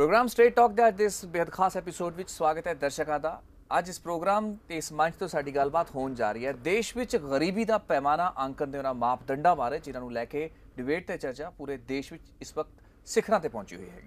programme straight talk ਦੇ ਅੱਜ ਇਸ ਬੇਹੱਦ ਖਾਸ ਐਪੀਸੋਡ ਵਿੱਚ ਸਵਾਗਤ ਹੈ ਦਰਸ਼ਕਾਂ ਦਾ ਅੱਜ ਇਸ ਪ੍ਰੋਗਰਾਮ ਤੇ ਇਸ ਮੰਚ ਤੋਂ ਸਾਡੀ ਗੱਲਬਾਤ ਹੋਣ ਜਾ ਰਹੀ ਹੈ ਦੇਸ਼ ਵਿੱਚ ਗਰੀਬੀ ਦਾ ਪੈਮਾਨਾ ਅੰਕਣ ਦੇ ਉਹਨਾਂ ਮਾਪਦੰਡਾਂ ਬਾਰੇ ਜਿਨ੍ਹਾਂ ਨੂੰ ਲੈ ਕੇ ਡਿਬੇਟ ਤੇ ਚਰਚਾ ਪੂਰੇ ਦੇਸ਼ ਵਿੱਚ ਇਸ ਵਕਤ ਸਿਖਰਾਂ ਤੇ ਪਹੁੰਚੀ ਹੋਈ ਹੈ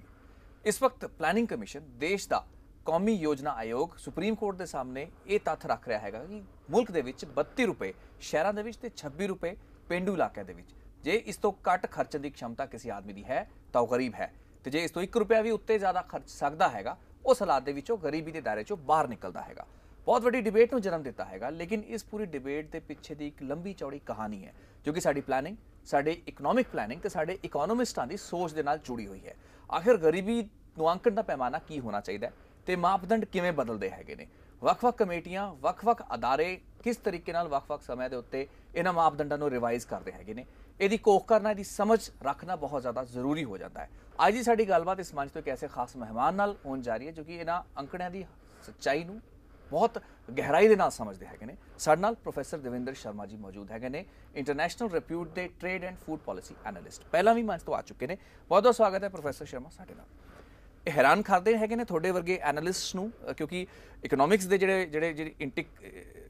ਇਸ ਵਕਤ ਪਲੈਨਿੰਗ ਕਮਿਸ਼ਨ ਦੇਸ਼ ਦਾ ਕੌਮੀ ਯੋਜਨਾ ਆਯੋਗ ਸੁਪਰੀਮ ਕੋਰਟ ਦੇ ਸਾਹਮਣੇ ਇਹ ਤੱਥ ਰੱਖ ਰਿਹਾ ਹੈਗਾ ਕਿ ਮੁਲਕ ਦੇ ਵਿੱਚ 32 ਰੁਪਏ ਸ਼ਹਿਰਾਂ ਦੇ ਵਿੱਚ ਤੇ 26 ਰੁਪਏ ਪਿੰਡੂ ਇਲਾਕਿਆਂ ਦੇ ਵਿੱਚ ਜੇ ਇਸ ਤੋਂ ਘੱਟ ਖਰਚਣ ਦੀ ਸ਼ਮਤਾ ਕਿਸੇ ਆਦਮੀ ਦੀ ਹੈ ਤਾਂ ਉਹ ਗਰੀਬ ਹੈ ਤੇ ਜੇ ਇਸ ਤੋਂ 1 ਰੁਪਿਆ ਵੀ ਉੱਤੇ ਜ਼ਿਆਦਾ ਖਰਚ ਸਕਦਾ ਹੈਗਾ ਉਸ ਹਾਲਾਤ ਦੇ ਵਿੱਚੋਂ ਗਰੀਬੀ ਦੇ ਦਾਇਰੇ ਚੋਂ ਬਾਹਰ ਨਿਕਲਦਾ ਹੈਗਾ ਬਹੁਤ ਵੱਡੀ ਡਿਬੇਟ ਨੂੰ ਜਨਮ ਦਿੱਤਾ ਹੈਗਾ ਲੇਕਿਨ ਇਸ ਪੂਰੀ ਡਿਬੇਟ ਦੇ ਪਿੱਛੇ ਦੀ ਇੱਕ ਲੰਬੀ ਚੌੜੀ ਕਹਾਣੀ ਹੈ ਜੋ ਕਿ ਸਾਡੀ ਪਲੈਨਿੰਗ ਸਾਡੇ ਇਕਨੋਮਿਕ ਪਲੈਨਿੰਗ ਤੇ ਸਾਡੇ ਇਕਨੋਮਿਸਟਾਂ ਦੀ ਸੋਚ ਦੇ ਨਾਲ ਜੁੜੀ ਹੋਈ ਹੈ ਆਖਿਰ ਗਰੀਬੀ ਮੁਆਂਕਣ ਦਾ ਪੈਮਾਨਾ ਕੀ ਹੋਣਾ ਚਾਹੀਦਾ ਹੈ ਤੇ ਮਾਪਦੰਡ ਕਿਵੇਂ ਬਦਲਦੇ ਹੈਗੇ ਨੇ ਵੱਖ-ਵੱਖ ਕਮੇਟੀਆਂ ਵੱਖ-ਵੱਖ ਅਦਾਰੇ ਕਿਸ ਤਰੀਕੇ ਨਾਲ ਵੱਖ-ਵੱਖ ਸਮੇਂ ਦੇ ਉੱਤੇ ਇਹਨਾਂ ਮਾਪਦੰਡਾਂ ਨੂੰ ਰਿਵਾਈਜ਼ ਕਰਦੇ ਹੈਗੇ ਨੇ ਇਹਦੀ ਕੋਖ ਕਰਨਾ ਇਹਦੀ ਸਮਝ ਰੱਖਣਾ ਬਹੁਤ ਜ਼ਿਆਦਾ ਜ਼ਰੂਰੀ ਹੋ ਜਾਂਦਾ ਹੈ ਅੱਜ ਦੀ ਸਾਡੀ ਗੱਲਬਾਤ ਇਸ ਮੰਚ ਤੋਂ ਇੱਕ ਐਸੇ ਖਾਸ ਮਹਿਮਾਨ ਨਾਲ ਹੋਣ ਜਾ ਰਹੀ ਹੈ ਜੋ ਕਿ ਇਹਨਾਂ ਅੰਕੜਿਆਂ ਦੀ ਸੱਚਾਈ ਨੂੰ ਬਹੁਤ ਗਹਿਰਾਈ ਦੇ ਨਾਲ ਸਮਝਦੇ ਹੈਗੇ ਨੇ ਸਾਡੇ ਨਾਲ ਪ੍ਰੋਫੈਸਰ ਦਵਿੰਦਰ ਸ਼ਰਮਾ ਜੀ ਮੌਜੂਦ ਹੈਗੇ ਨੇ ਇੰਟਰਨੈਸ਼ਨਲ ਰਿਪਿਊਟ ਦੇ trade and food policy analyst ਪਹਿਲਾਂ ਵੀ ਮੰਚ ਤੋਂ ਆ ਚੁੱਕੇ ਨੇ ਬਹੁਤ ਬਹੁਤ ਸਵਾਗਤ ਹੈ ਪ੍ਰੋਫੈਸਰ ਸ਼ਰਮਾ ਸਾਡੇ ਨਾਲ ਹੈਰਾਨ ਕਰਦੇ ਹੈਗੇ ਨੇ ਤੁਹਾਡੇ ਵਰਗੇ ਐਨਾਲਿਸਟਸ ਨੂੰ ਕਿਉਂਕਿ ਇਕਨੋਮਿਕਸ ਦੇ ਜਿਹੜੇ ਜਿਹੜੇ ਜਿਹੜੀ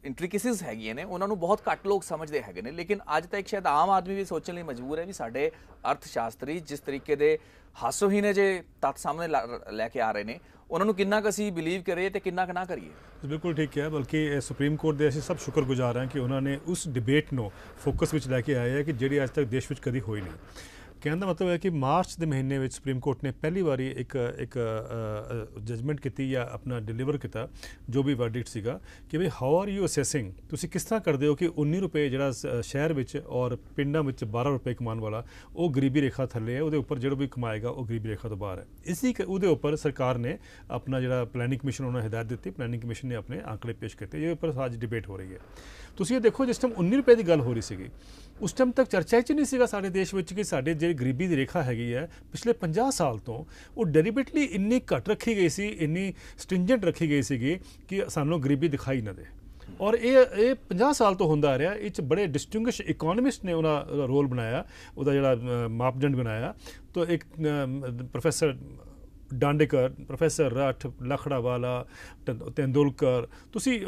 ਇੰਟ੍ਰਿਕਸਿਸ ਹੈਗੀਆਂ ਨੇ ਉਹਨਾਂ ਨੂੰ ਬਹੁਤ ਘੱਟ ਲੋਕ ਸਮਝਦੇ ਹੈਗੇ ਨੇ ਲੇਕਿਨ ਅੱਜ ਤੱਕ ਸ਼ਾਇਦ ਆਮ ਆਦਮੀ ਵੀ ਸੋਚਣ ਲਈ ਮਜਬੂਰ ਹੈ ਵੀ ਸਾਡੇ ਅਰਥ ਸ਼ਾਸਤਰੀ ਜਿਸ ਤਰੀਕੇ ਦੇ ਹਾਸੋਹੀਨੇ ਜੇ ਤੱਤ ਸਾਹਮਣੇ ਲੈ ਕੇ ਆ ਰਹੇ ਨੇ ਉਹਨਾਂ ਨੂੰ ਕਿੰਨਾ ਕੁ ਅਸੀਂ ਬਿਲੀਵ ਕਰੀਏ ਤੇ ਕਿੰਨਾ ਕੁ ਨਾ ਕਰੀਏ ਬਿਲਕੁਲ ਠੀਕ ਹੈ ਬਲਕਿ ਸੁਪਰੀਮ ਕੋਰਟ ਦੇ ਅਸੀਂ ਸਭ ਸ਼ੁਕਰਗੁਜ਼ਾਰ ਹਾਂ ਕਿ ਉਹਨਾਂ ਨੇ ਉਸ ਡਿਬੇਟ ਨੂੰ ਫੋਕਸ ਵਿੱਚ ਲੈ ਕੇ ਆਏ ਹੈ ਕਿ ਜਿਹੜੀ ਅੱਜ ਤੱਕ ਦੇਸ਼ ਵਿੱਚ ਕਦੀ ਹੋਈ ਨਹੀਂ ਕਹਿਣ ਦਾ ਮਤਲਬ ਹੈ ਕਿ ਮਾਰਚ ਦੇ ਮਹੀਨੇ ਵਿੱਚ ਸੁਪਰੀਮ ਕੋਰਟ ਨੇ ਪਹਿਲੀ ਵਾਰੀ ਇੱਕ ਇੱਕ ਜਜਮੈਂਟ ਕੀਤੀ ਜਾਂ ਆਪਣਾ ਡਿਲੀਵਰ ਕੀਤਾ ਜੋ ਵੀ ਵਰਡਿਕਟ ਸੀਗਾ ਕਿ ਵੀ ਹਾਊ ਆਰ ਯੂ ਅਸੈਸਿੰਗ ਤੁਸੀਂ ਕਿਸ ਤਰ੍ਹਾਂ ਕਰਦੇ ਹੋ ਕਿ 19 ਰੁਪਏ ਜਿਹੜਾ ਸ਼ਹਿਰ ਵਿੱਚ ਔਰ ਪਿੰਡਾਂ ਵਿੱਚ 12 ਰੁਪਏ ਕਮਾਉਣ ਵਾਲਾ ਉਹ ਗਰੀਬੀ ਰੇਖਾ ਥੱਲੇ ਹੈ ਉਹਦੇ ਉੱਪਰ ਜਿਹੜਾ ਵੀ ਕਮਾਏਗਾ ਉਹ ਗਰੀਬੀ ਰੇਖਾ ਤੋਂ ਬਾਹਰ ਹੈ ਇਸੇ ਉਹਦੇ ਉੱਪਰ ਸਰਕਾਰ ਨੇ ਆਪਣਾ ਜਿਹੜਾ ਪਲੈਨਿੰਗ ਕਮਿਸ਼ਨ ਉਹਨਾਂ ਹਦਾਇਤ ਦਿੱਤੀ ਪਲੈਨਿੰਗ ਕਮਿਸ਼ਨ ਨੇ ਆਪਣੇ ਆંકੜੇ ਪੇਸ਼ ਕੀਤੇ ਇਹ ਉੱਪਰ ਅੱਜ ਡਿਬੇਟ ਹੋ ਰਹੀ ਹੈ ਤੁਸੀਂ ਇਹ ਦੇਖੋ ਜਿਸ ਟਾਈਮ 19 ਰੁਪਏ ਦੀ ਗੱਲ ਹੋ ਰਹੀ ਸੀਗੀ ਉਸ ਟਾਈਮ ਤੱਕ ਚਰਚਾ ਹੀ ਨਹੀਂ ਸੀਗਾ ਸਾਡੇ ਦੇਸ਼ ਵਿੱਚ ਕਿ ਸਾਡੇ ਜੇ ਜਿਹੜੀ ਗਰੀਬੀ ਦੀ ਰੇਖਾ ਹੈਗੀ ਹੈ ਪਿਛਲੇ 50 ਸਾਲ ਤੋਂ ਉਹ ਡੈਰੀਬੇਟਲੀ ਇੰਨੀ ਘਟ ਰੱਖੀ ਗਈ ਸੀ ਇੰਨੀ ਸਟ੍ਰਿੰਜੈਂਟ ਰੱਖੀ ਗਈ ਸੀਗੀ ਕਿ ਸਾਨੂੰ ਗਰੀਬੀ ਦਿਖਾਈ ਨਾ ਦੇ ਔਰ ਇਹ ਇਹ 50 ਸਾਲ ਤੋਂ ਹੁੰਦਾ ਆ ਰਿਹਾ ਇਹ ਚ ਬੜੇ ਡਿਸਟਿੰਗੁਇਸ਼ ਇਕਨੋਮਿਸਟ ਨੇ ਉਹਨਾਂ ਦਾ ਰੋਲ ਬਣਾਇਆ ਉਹਦਾ ਜਿਹੜਾ ਮਾਪਦੰਡ ਬਣਾਇਆ ਤੋਂ ਇੱਕ ਪ੍ਰੋਫੈਸਰ ਡਾਂਡੇਕਰ ਪ੍ਰੋਫੈਸਰ ਰਾਠ ਲਖੜਾਵਾਲਾ ਤੇਂਦੁਲਕਰ ਤੁਸੀਂ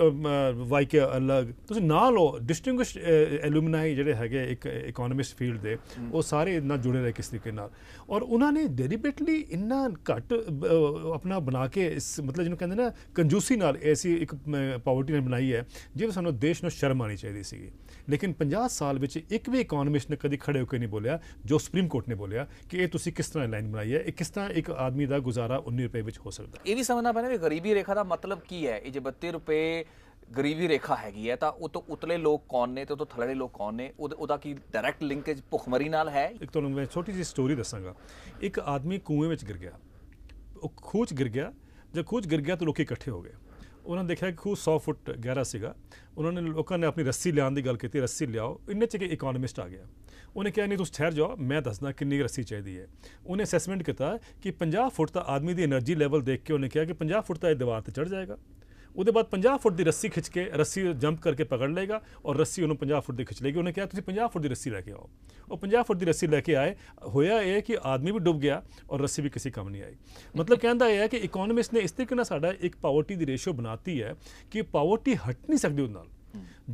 ਵਾਈਕੇ ਅਲਗ ਤੁਸੀਂ ਨਾਲ ਲੋ ਡਿਸਟਿੰਗੁਇਸ਼ਡ ਐਲੂਮਨਾਈ ਜਿਹੜੇ ਹੈਗੇ ਇੱਕ ਇਕਨੋਮਿਸਟ ਫੀਲਡ ਦੇ ਉਹ ਸਾਰੇ ਨਾਲ ਜੁੜੇ ਰਹੇ ਕਿਸ ਤਰੀਕੇ ਨਾਲ ਔਰ ਉਹਨਾਂ ਨੇ ਡੈਲੀਬਰੇਟਲੀ ਇੰਨਾ ਘੱਟ ਆਪਣਾ ਬਣਾ ਕੇ ਇਸ ਮਤਲਬ ਜਿਹਨੂੰ ਕਹਿੰਦੇ ਨਾ ਕੰਜੂਸੀ ਨਾਲ ਐਸੀ ਇੱਕ ਪਾਵਰਟੀ ਨੇ ਬਣਾਈ ਹੈ ਜਿਵੇਂ ਸਾਨੂੰ ਦੇਸ਼ ਨੂੰ ਸ਼ਰਮ ਆਣੀ ਚਾਹੀਦੀ ਸੀਗੀ ਲੇਕਿਨ 50 ਸਾਲ ਵਿੱਚ ਇੱਕ ਵੀ ਇਕਨੋਮਿਸਟ ਨੇ ਕਦੀ ਖੜੇ ਹੋ ਕੇ ਨਹੀਂ ਬੋਲਿਆ ਜੋ ਸੁਪਰੀਮ ਕੋਰਟ ਨੇ ਬੋਲਿਆ ਕਿ ਇਹ ਤੁਸੀਂ ਕਿਸ ਤਰ੍ਹਾਂ ਲਾਈਨ ਬਣਾਈ ਹੈ ਇਹ ਕਿਸ ਤਰ੍ਹਾਂ ਇੱਕ ਆਦਮੀ ਦਾ ਗੁਜ਼ਾਰਾ 19 ਰੁਪਏ ਵਿੱਚ ਹੋ ਸਕਦਾ ਇਹ ਵੀ ਸਮਝਣਾ ਪੈਣਾ ਵੀ ਗਰੀਬੀ ਰੇਖਾ ਦਾ ਮਤਲਬ ਕੀ ਹੈ ਇਹ ਜੇ 32 ਰੁਪਏ ਗਰੀਬੀ ਰੇਖਾ ਹੈਗੀ ਹੈ ਤਾਂ ਉਹ ਤੋਂ ਉਤਲੇ ਲੋਕ ਕੌਣ ਨੇ ਤੇ ਉਹ ਤੋਂ ਥਲੜੇ ਲੋਕ ਕੌਣ ਨੇ ਉਹ ਉਹਦਾ ਕੀ ਡਾਇਰੈਕਟ ਲਿੰਕੇਜ ਭੁਖਮਰੀ ਨਾਲ ਹੈ ਇੱਕ ਤੁਹਾਨੂੰ ਮੈਂ ਛੋਟੀ ਜਿਹੀ ਸਟੋਰੀ ਦੱਸਾਂਗਾ ਇੱਕ ਆਦਮੀ ਕੂਏ ਵਿੱਚ ਗਿਰ ਗਿਆ ਉਹ ਖੂਚ ਗਿਰ ਗਿਆ ਜਦ ਖੂਚ ਗਿਰ ਗਿਆ ਤਾਂ ਲੋਕ ਇਕੱਠੇ ਹੋ ਗਏ ਉਹਨਾਂ ਨੇ ਦੇਖਿਆ ਕਿ ਖੂ 100 ਫੁੱਟ ਗਹਿਰਾ ਸੀਗਾ ਉਹਨਾਂ ਨੇ ਲੋਕਾਂ ਨੇ ਆਪਣੀ ਰੱਸੀ ਲਿਆਉਣ ਦੀ ਗੱਲ ਕੀਤੀ ਰੱਸੀ ਲਿਆਓ ਇੰਨੇ ਚ ਇੱਕ ਇਕਨੋਮਿਸਟ ਆ ਗਿਆ ਉਹਨੇ ਕਿਹਾ ਨਹੀਂ ਤੁਸੀਂ ਠਹਿਰ ਜਾਓ ਮੈਂ ਦੱਸਦਾ ਕਿੰਨੀ ਰੱਸੀ ਚਾਹੀਦੀ ਹੈ ਉਹਨੇ ਅਸੈਸਮੈਂਟ ਕੀਤਾ ਕਿ 50 ਫੁੱਟ ਦਾ ਆਦਮੀ ਦੀ એનર્ਜੀ ਲੈਵਲ ਦੇਖ ਕੇ ਉਹਨੇ ਕਿਹਾ ਕਿ 50 ਫੁੱਟ ਤਾਂ ਇਹ ਦੀਵਾਰ ਤੇ ਚੜ ਜਾਏਗਾ ਉਹਦੇ ਬਾਅਦ 50 ਫੁੱਟ ਦੀ ਰੱਸੀ ਖਿੱਚ ਕੇ ਰੱਸੀ ਜੰਪ ਕਰਕੇ ਪਕੜ ਲਏਗਾ ਔਰ ਰੱਸੀ ਉਹਨੂੰ 50 ਫੁੱਟ ਦੀ ਖਿੱਚ ਲੇਗੀ ਉਹਨੇ ਕਿਹਾ ਤੁਸੀਂ 50 ਫੁੱਟ ਦੀ ਰੱਸੀ ਲੈ ਕੇ ਆਓ ਉਹ 50 ਫੁੱਟ ਦੀ ਰੱਸੀ ਲੈ ਕੇ ਆਏ ਹੋਇਆ ਇਹ ਕਿ ਆਦਮੀ ਵੀ ਡੁੱਬ ਗਿਆ ਔਰ ਰੱਸੀ ਵੀ ਕਿਸੇ ਕੰਮ ਨਹੀਂ ਆਈ ਮਤਲਬ ਕਹਿੰਦਾ ਇਹ ਹੈ ਕਿ ਇਕਨੋਮਿਸਟ ਨੇ ਇਸ ਤਰੀਕੇ ਨਾਲ ਸਾਡਾ ਇੱਕ ਪਾਵਰਟੀ ਦੀ ਰੇਸ਼ੋ ਬਣਾਤੀ ਹੈ ਕਿ ਪਾਵਰਟੀ ਹਟ ਨਹੀਂ ਸਕਦੀ ਉਹਨਾਂ ਨਾਲ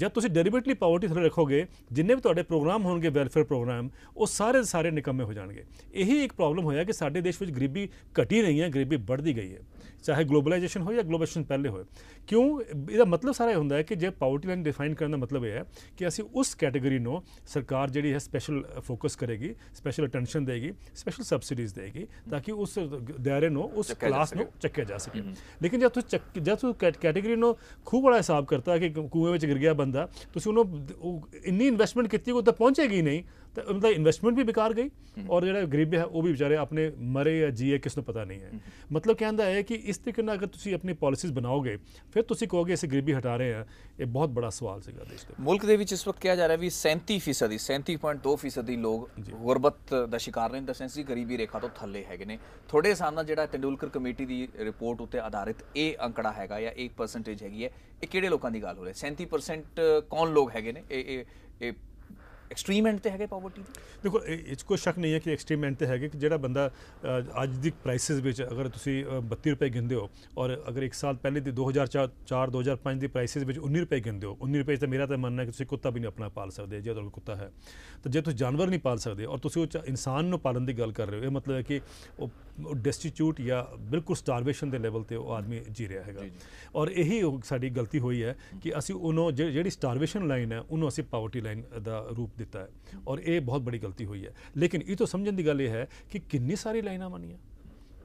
ਜਦ ਤੁਸੀਂ ਡੈਰੀਵੇਟਲੀ ਪਾਵਰਟੀ ਥੱਲੇ ਰੱਖੋਗੇ ਜਿੰਨੇ ਵੀ ਤੁਹਾਡੇ ਪ੍ਰੋਗਰਾਮ ਹੋਣਗੇ ਵੈਲਫੇਅਰ ਪ੍ਰੋਗਰਾਮ ਉਹ ਸਾਰੇ ਸਾਰੇ ਨਿਕੰਮੇ ਹੋ ਜਾਣਗੇ ਇਹੀ ਇੱਕ ਪ੍ਰੋਬਲਮ ਹੋਇਆ ਕਿ ਸਾਡੇ ਦੇਸ਼ ਵਿੱਚ ਗਰੀਬੀ ਘਟੀ ਨਹੀਂ ਹੈ ਗਰੀਬੀ ਵੱਧਦੀ ਗਈ ਹੈ ਚਾਹੇ ਗਲੋਬਲਾਈਜੇਸ਼ਨ ਹੋਏ ਜਾਂ ਗਲੋਬਲਾਈਜੇਸ਼ਨ ਪਹਿਲੇ ਹੋਏ ਕਿਉਂ ਇਹਦਾ ਮਤਲਬ ਸਾਰਾ ਇਹ ਹੁੰਦਾ ਹੈ ਕਿ ਜੇ ਪਾਵਰਟੀ ਲਾਈਨ ਡਿਫਾਈਨ ਕਰਨ ਦਾ ਮਤਲਬ ਇਹ ਹੈ ਕਿ ਅਸੀਂ ਉਸ ਕੈਟਾਗਰੀ ਨੂੰ ਸਰਕਾਰ ਜਿਹੜੀ ਹੈ ਸਪੈਸ਼ਲ ਫੋਕਸ ਕਰੇਗੀ ਸਪੈਸ਼ਲ ਅਟੈਂਸ਼ਨ ਦੇਗੀ ਸਪੈਸ਼ਲ ਸਬਸਿਡੀਜ਼ ਦੇਗੀ ਤਾਂ ਕਿ ਉਸ ਦਾਇਰੇ ਨੂੰ ਉਸ ਕਲਾਸ ਨੂੰ ਚੱਕਿਆ ਜਾ ਸਕੇ ਲੇਕਿਨ ਜੇ ਤੁਸੀਂ ਜੇ ਤੁਸੀਂ ਕੈਟਾਗਰੀ ਨੂੰ ਖੂਬ ਵੱਡਾ ਹਿਸਾਬ ਕਰਤਾ ਕਿ ਕੂਏ ਵਿੱਚ ਗਿਰ ਗਿਆ ਬੰਦਾ ਤੁਸੀਂ ਉਹਨੂੰ ਇੰਨੀ ਇਨਵੈਸਟਮੈਂਟ ਕੀਤੀ ਉਹ ਤਾਂ ਪਹੁੰਚੇਗੀ ਨਹੀਂ ਤੇ ਉਹਨਾਂ ਦਾ ਇਨਵੈਸਟਮੈਂਟ ਵੀ ਬਿਕਾਰ ਗਈ ਔਰ ਜਿਹੜਾ ਗਰੀਬ ਹੈ ਉਹ ਵੀ ਵਿਚਾਰੇ ਆਪਣੇ ਮਰੇ ਜਾਂ ਜੀਏ ਕਿਸ ਨੂੰ ਪਤਾ ਨਹੀਂ ਹੈ ਮਤਲਬ ਕਹਿੰਦਾ ਹੈ ਕਿ ਇਸ ਤਰੀਕੇ ਨਾਲ ਅਗਰ ਤੁਸੀਂ ਆਪਣੀ ਪਾਲਿਸੀਜ਼ ਬਣਾਓਗੇ ਫਿਰ ਤੁਸੀਂ ਕਹੋਗੇ ਅਸੀਂ ਗਰੀਬੀ ਹਟਾ ਰਹੇ ਹਾਂ ਇਹ ਬਹੁਤ ਬੜਾ ਸਵਾਲ ਸੀਗਾ ਦੇਸ਼ ਦੇ ਮੁਲਕ ਦੇ ਵਿੱਚ ਇਸ ਵਕਤ ਕਿਹਾ ਜਾ ਰਿਹਾ ਵੀ 37% 37.2% ਦੀ ਲੋਕ ਗੁਰਬਤ ਦਾ ਸ਼ਿਕਾਰ ਨੇ ਦਾ ਸੈਂਸੀ ਗਰੀਬੀ ਰੇਖਾ ਤੋਂ ਥੱਲੇ ਹੈਗੇ ਨੇ ਥੋੜੇ ਹਿਸਾਬ ਨਾਲ ਜਿਹੜਾ ਤੰਡੂਲਕਰ ਕਮੇਟੀ ਦੀ ਰਿਪੋਰਟ ਉੱਤੇ ਆਧਾਰਿਤ ਇਹ ਅੰਕੜਾ ਹੈਗਾ ਜਾਂ 1% ਹੈਗੀ ਹੈ ਇਹ ਕਿਹੜੇ ਲੋਕਾਂ ਦੀ ਗੱਲ ਹੋ ਰਹੀ ਹੈ 37% ਕੌਣ ਲੋਕ ਹੈਗੇ ਨੇ ਇਹ ਇਹ ਐਕਸਟ੍ਰੀਮ ਐਂਡ ਤੇ ਹੈਗੇ ਪਾਵਰਟੀ ਦੇ ਦੇਖੋ ਇਹ ਕੋਈ ਸ਼ੱਕ ਨਹੀਂ ਹੈ ਕਿ ਐਕਸਟ੍ਰੀਮ ਐਂਡ ਤੇ ਹੈਗੇ ਕਿ ਜਿਹੜਾ ਬੰਦਾ ਅੱਜ ਦੀ ਪ੍ਰਾਈਸਸ ਵਿੱਚ ਅਗਰ ਤੁਸੀਂ 32 ਰੁਪਏ ਗਿੰਦੇ ਹੋ ਔਰ ਅਗਰ 1 ਸਾਲ ਪਹਿਲੇ ਦੀ 2004 2005 ਦੀ ਪ੍ਰਾਈਸਸ ਵਿੱਚ 19 ਰੁਪਏ ਗਿੰਦੇ ਹੋ 19 ਰੁਪਏ ਤਾਂ ਮੇਰਾ ਤਾਂ ਮੰਨਣਾ ਹੈ ਕਿ ਤੁਸੀਂ ਕੁੱਤਾ ਵੀ ਨਹੀਂ ਆਪਣਾ ਪਾਲ ਸਕਦੇ ਜੇ ਤੁਹਾਡੇ ਕੋਲ ਕੁੱਤਾ ਹੈ ਤਾਂ ਜੇ ਤੁਸੀਂ ਜਾਨਵਰ ਨਹੀਂ ਪਾਲ ਸਕਦੇ ਔਰ ਤੁਸੀਂ ਉਹ ਇਨਸਾਨ ਨੂੰ ਪਾਲਣ ਦੀ ਗੱਲ ਕਰ ਰਹੇ ਹੋ ਇਹ ਮਤਲਬ ਹੈ ਕਿ ਉਹ ਡਿਸਟੀਟਿਊਟ ਜਾਂ ਬਿਲਕੁਲ ਸਟਾਰਵੇਸ਼ਨ ਦੇ ਲੈਵਲ ਤੇ ਉਹ ਆਦਮੀ ਜੀ ਰਿਹਾ ਹੈਗਾ ਔਰ ਇਹੀ ਸਾਡੀ ਗਲਤੀ ਹੋਈ ਹੈ ਕਿ ਅਸੀਂ ਉਹਨੂੰ ਜਿਹੜੀ ਸਟਾਰਵੇਸ਼ਨ ਲਾਈਨ ਹੈ ਉਹਨੂੰ ਅਸੀਂ ਪਾਵਰਟੀ ਲਾਈਨ ਦਾ ਰੂਪ ਦਿੱਤਾ ਹੈ ਔਰ ਇਹ ਬਹੁਤ ਬੜੀ ਗਲਤੀ ਹੋਈ ਹੈ ਲੇਕਿਨ ਇਹ ਤੋਂ ਸਮਝਣ ਦੀ ਗੱਲ ਇਹ ਹੈ ਕਿ ਕਿੰਨੀ ਸਾਰੀ ਲਾਈਨਾਂ ਬਣੀਆਂ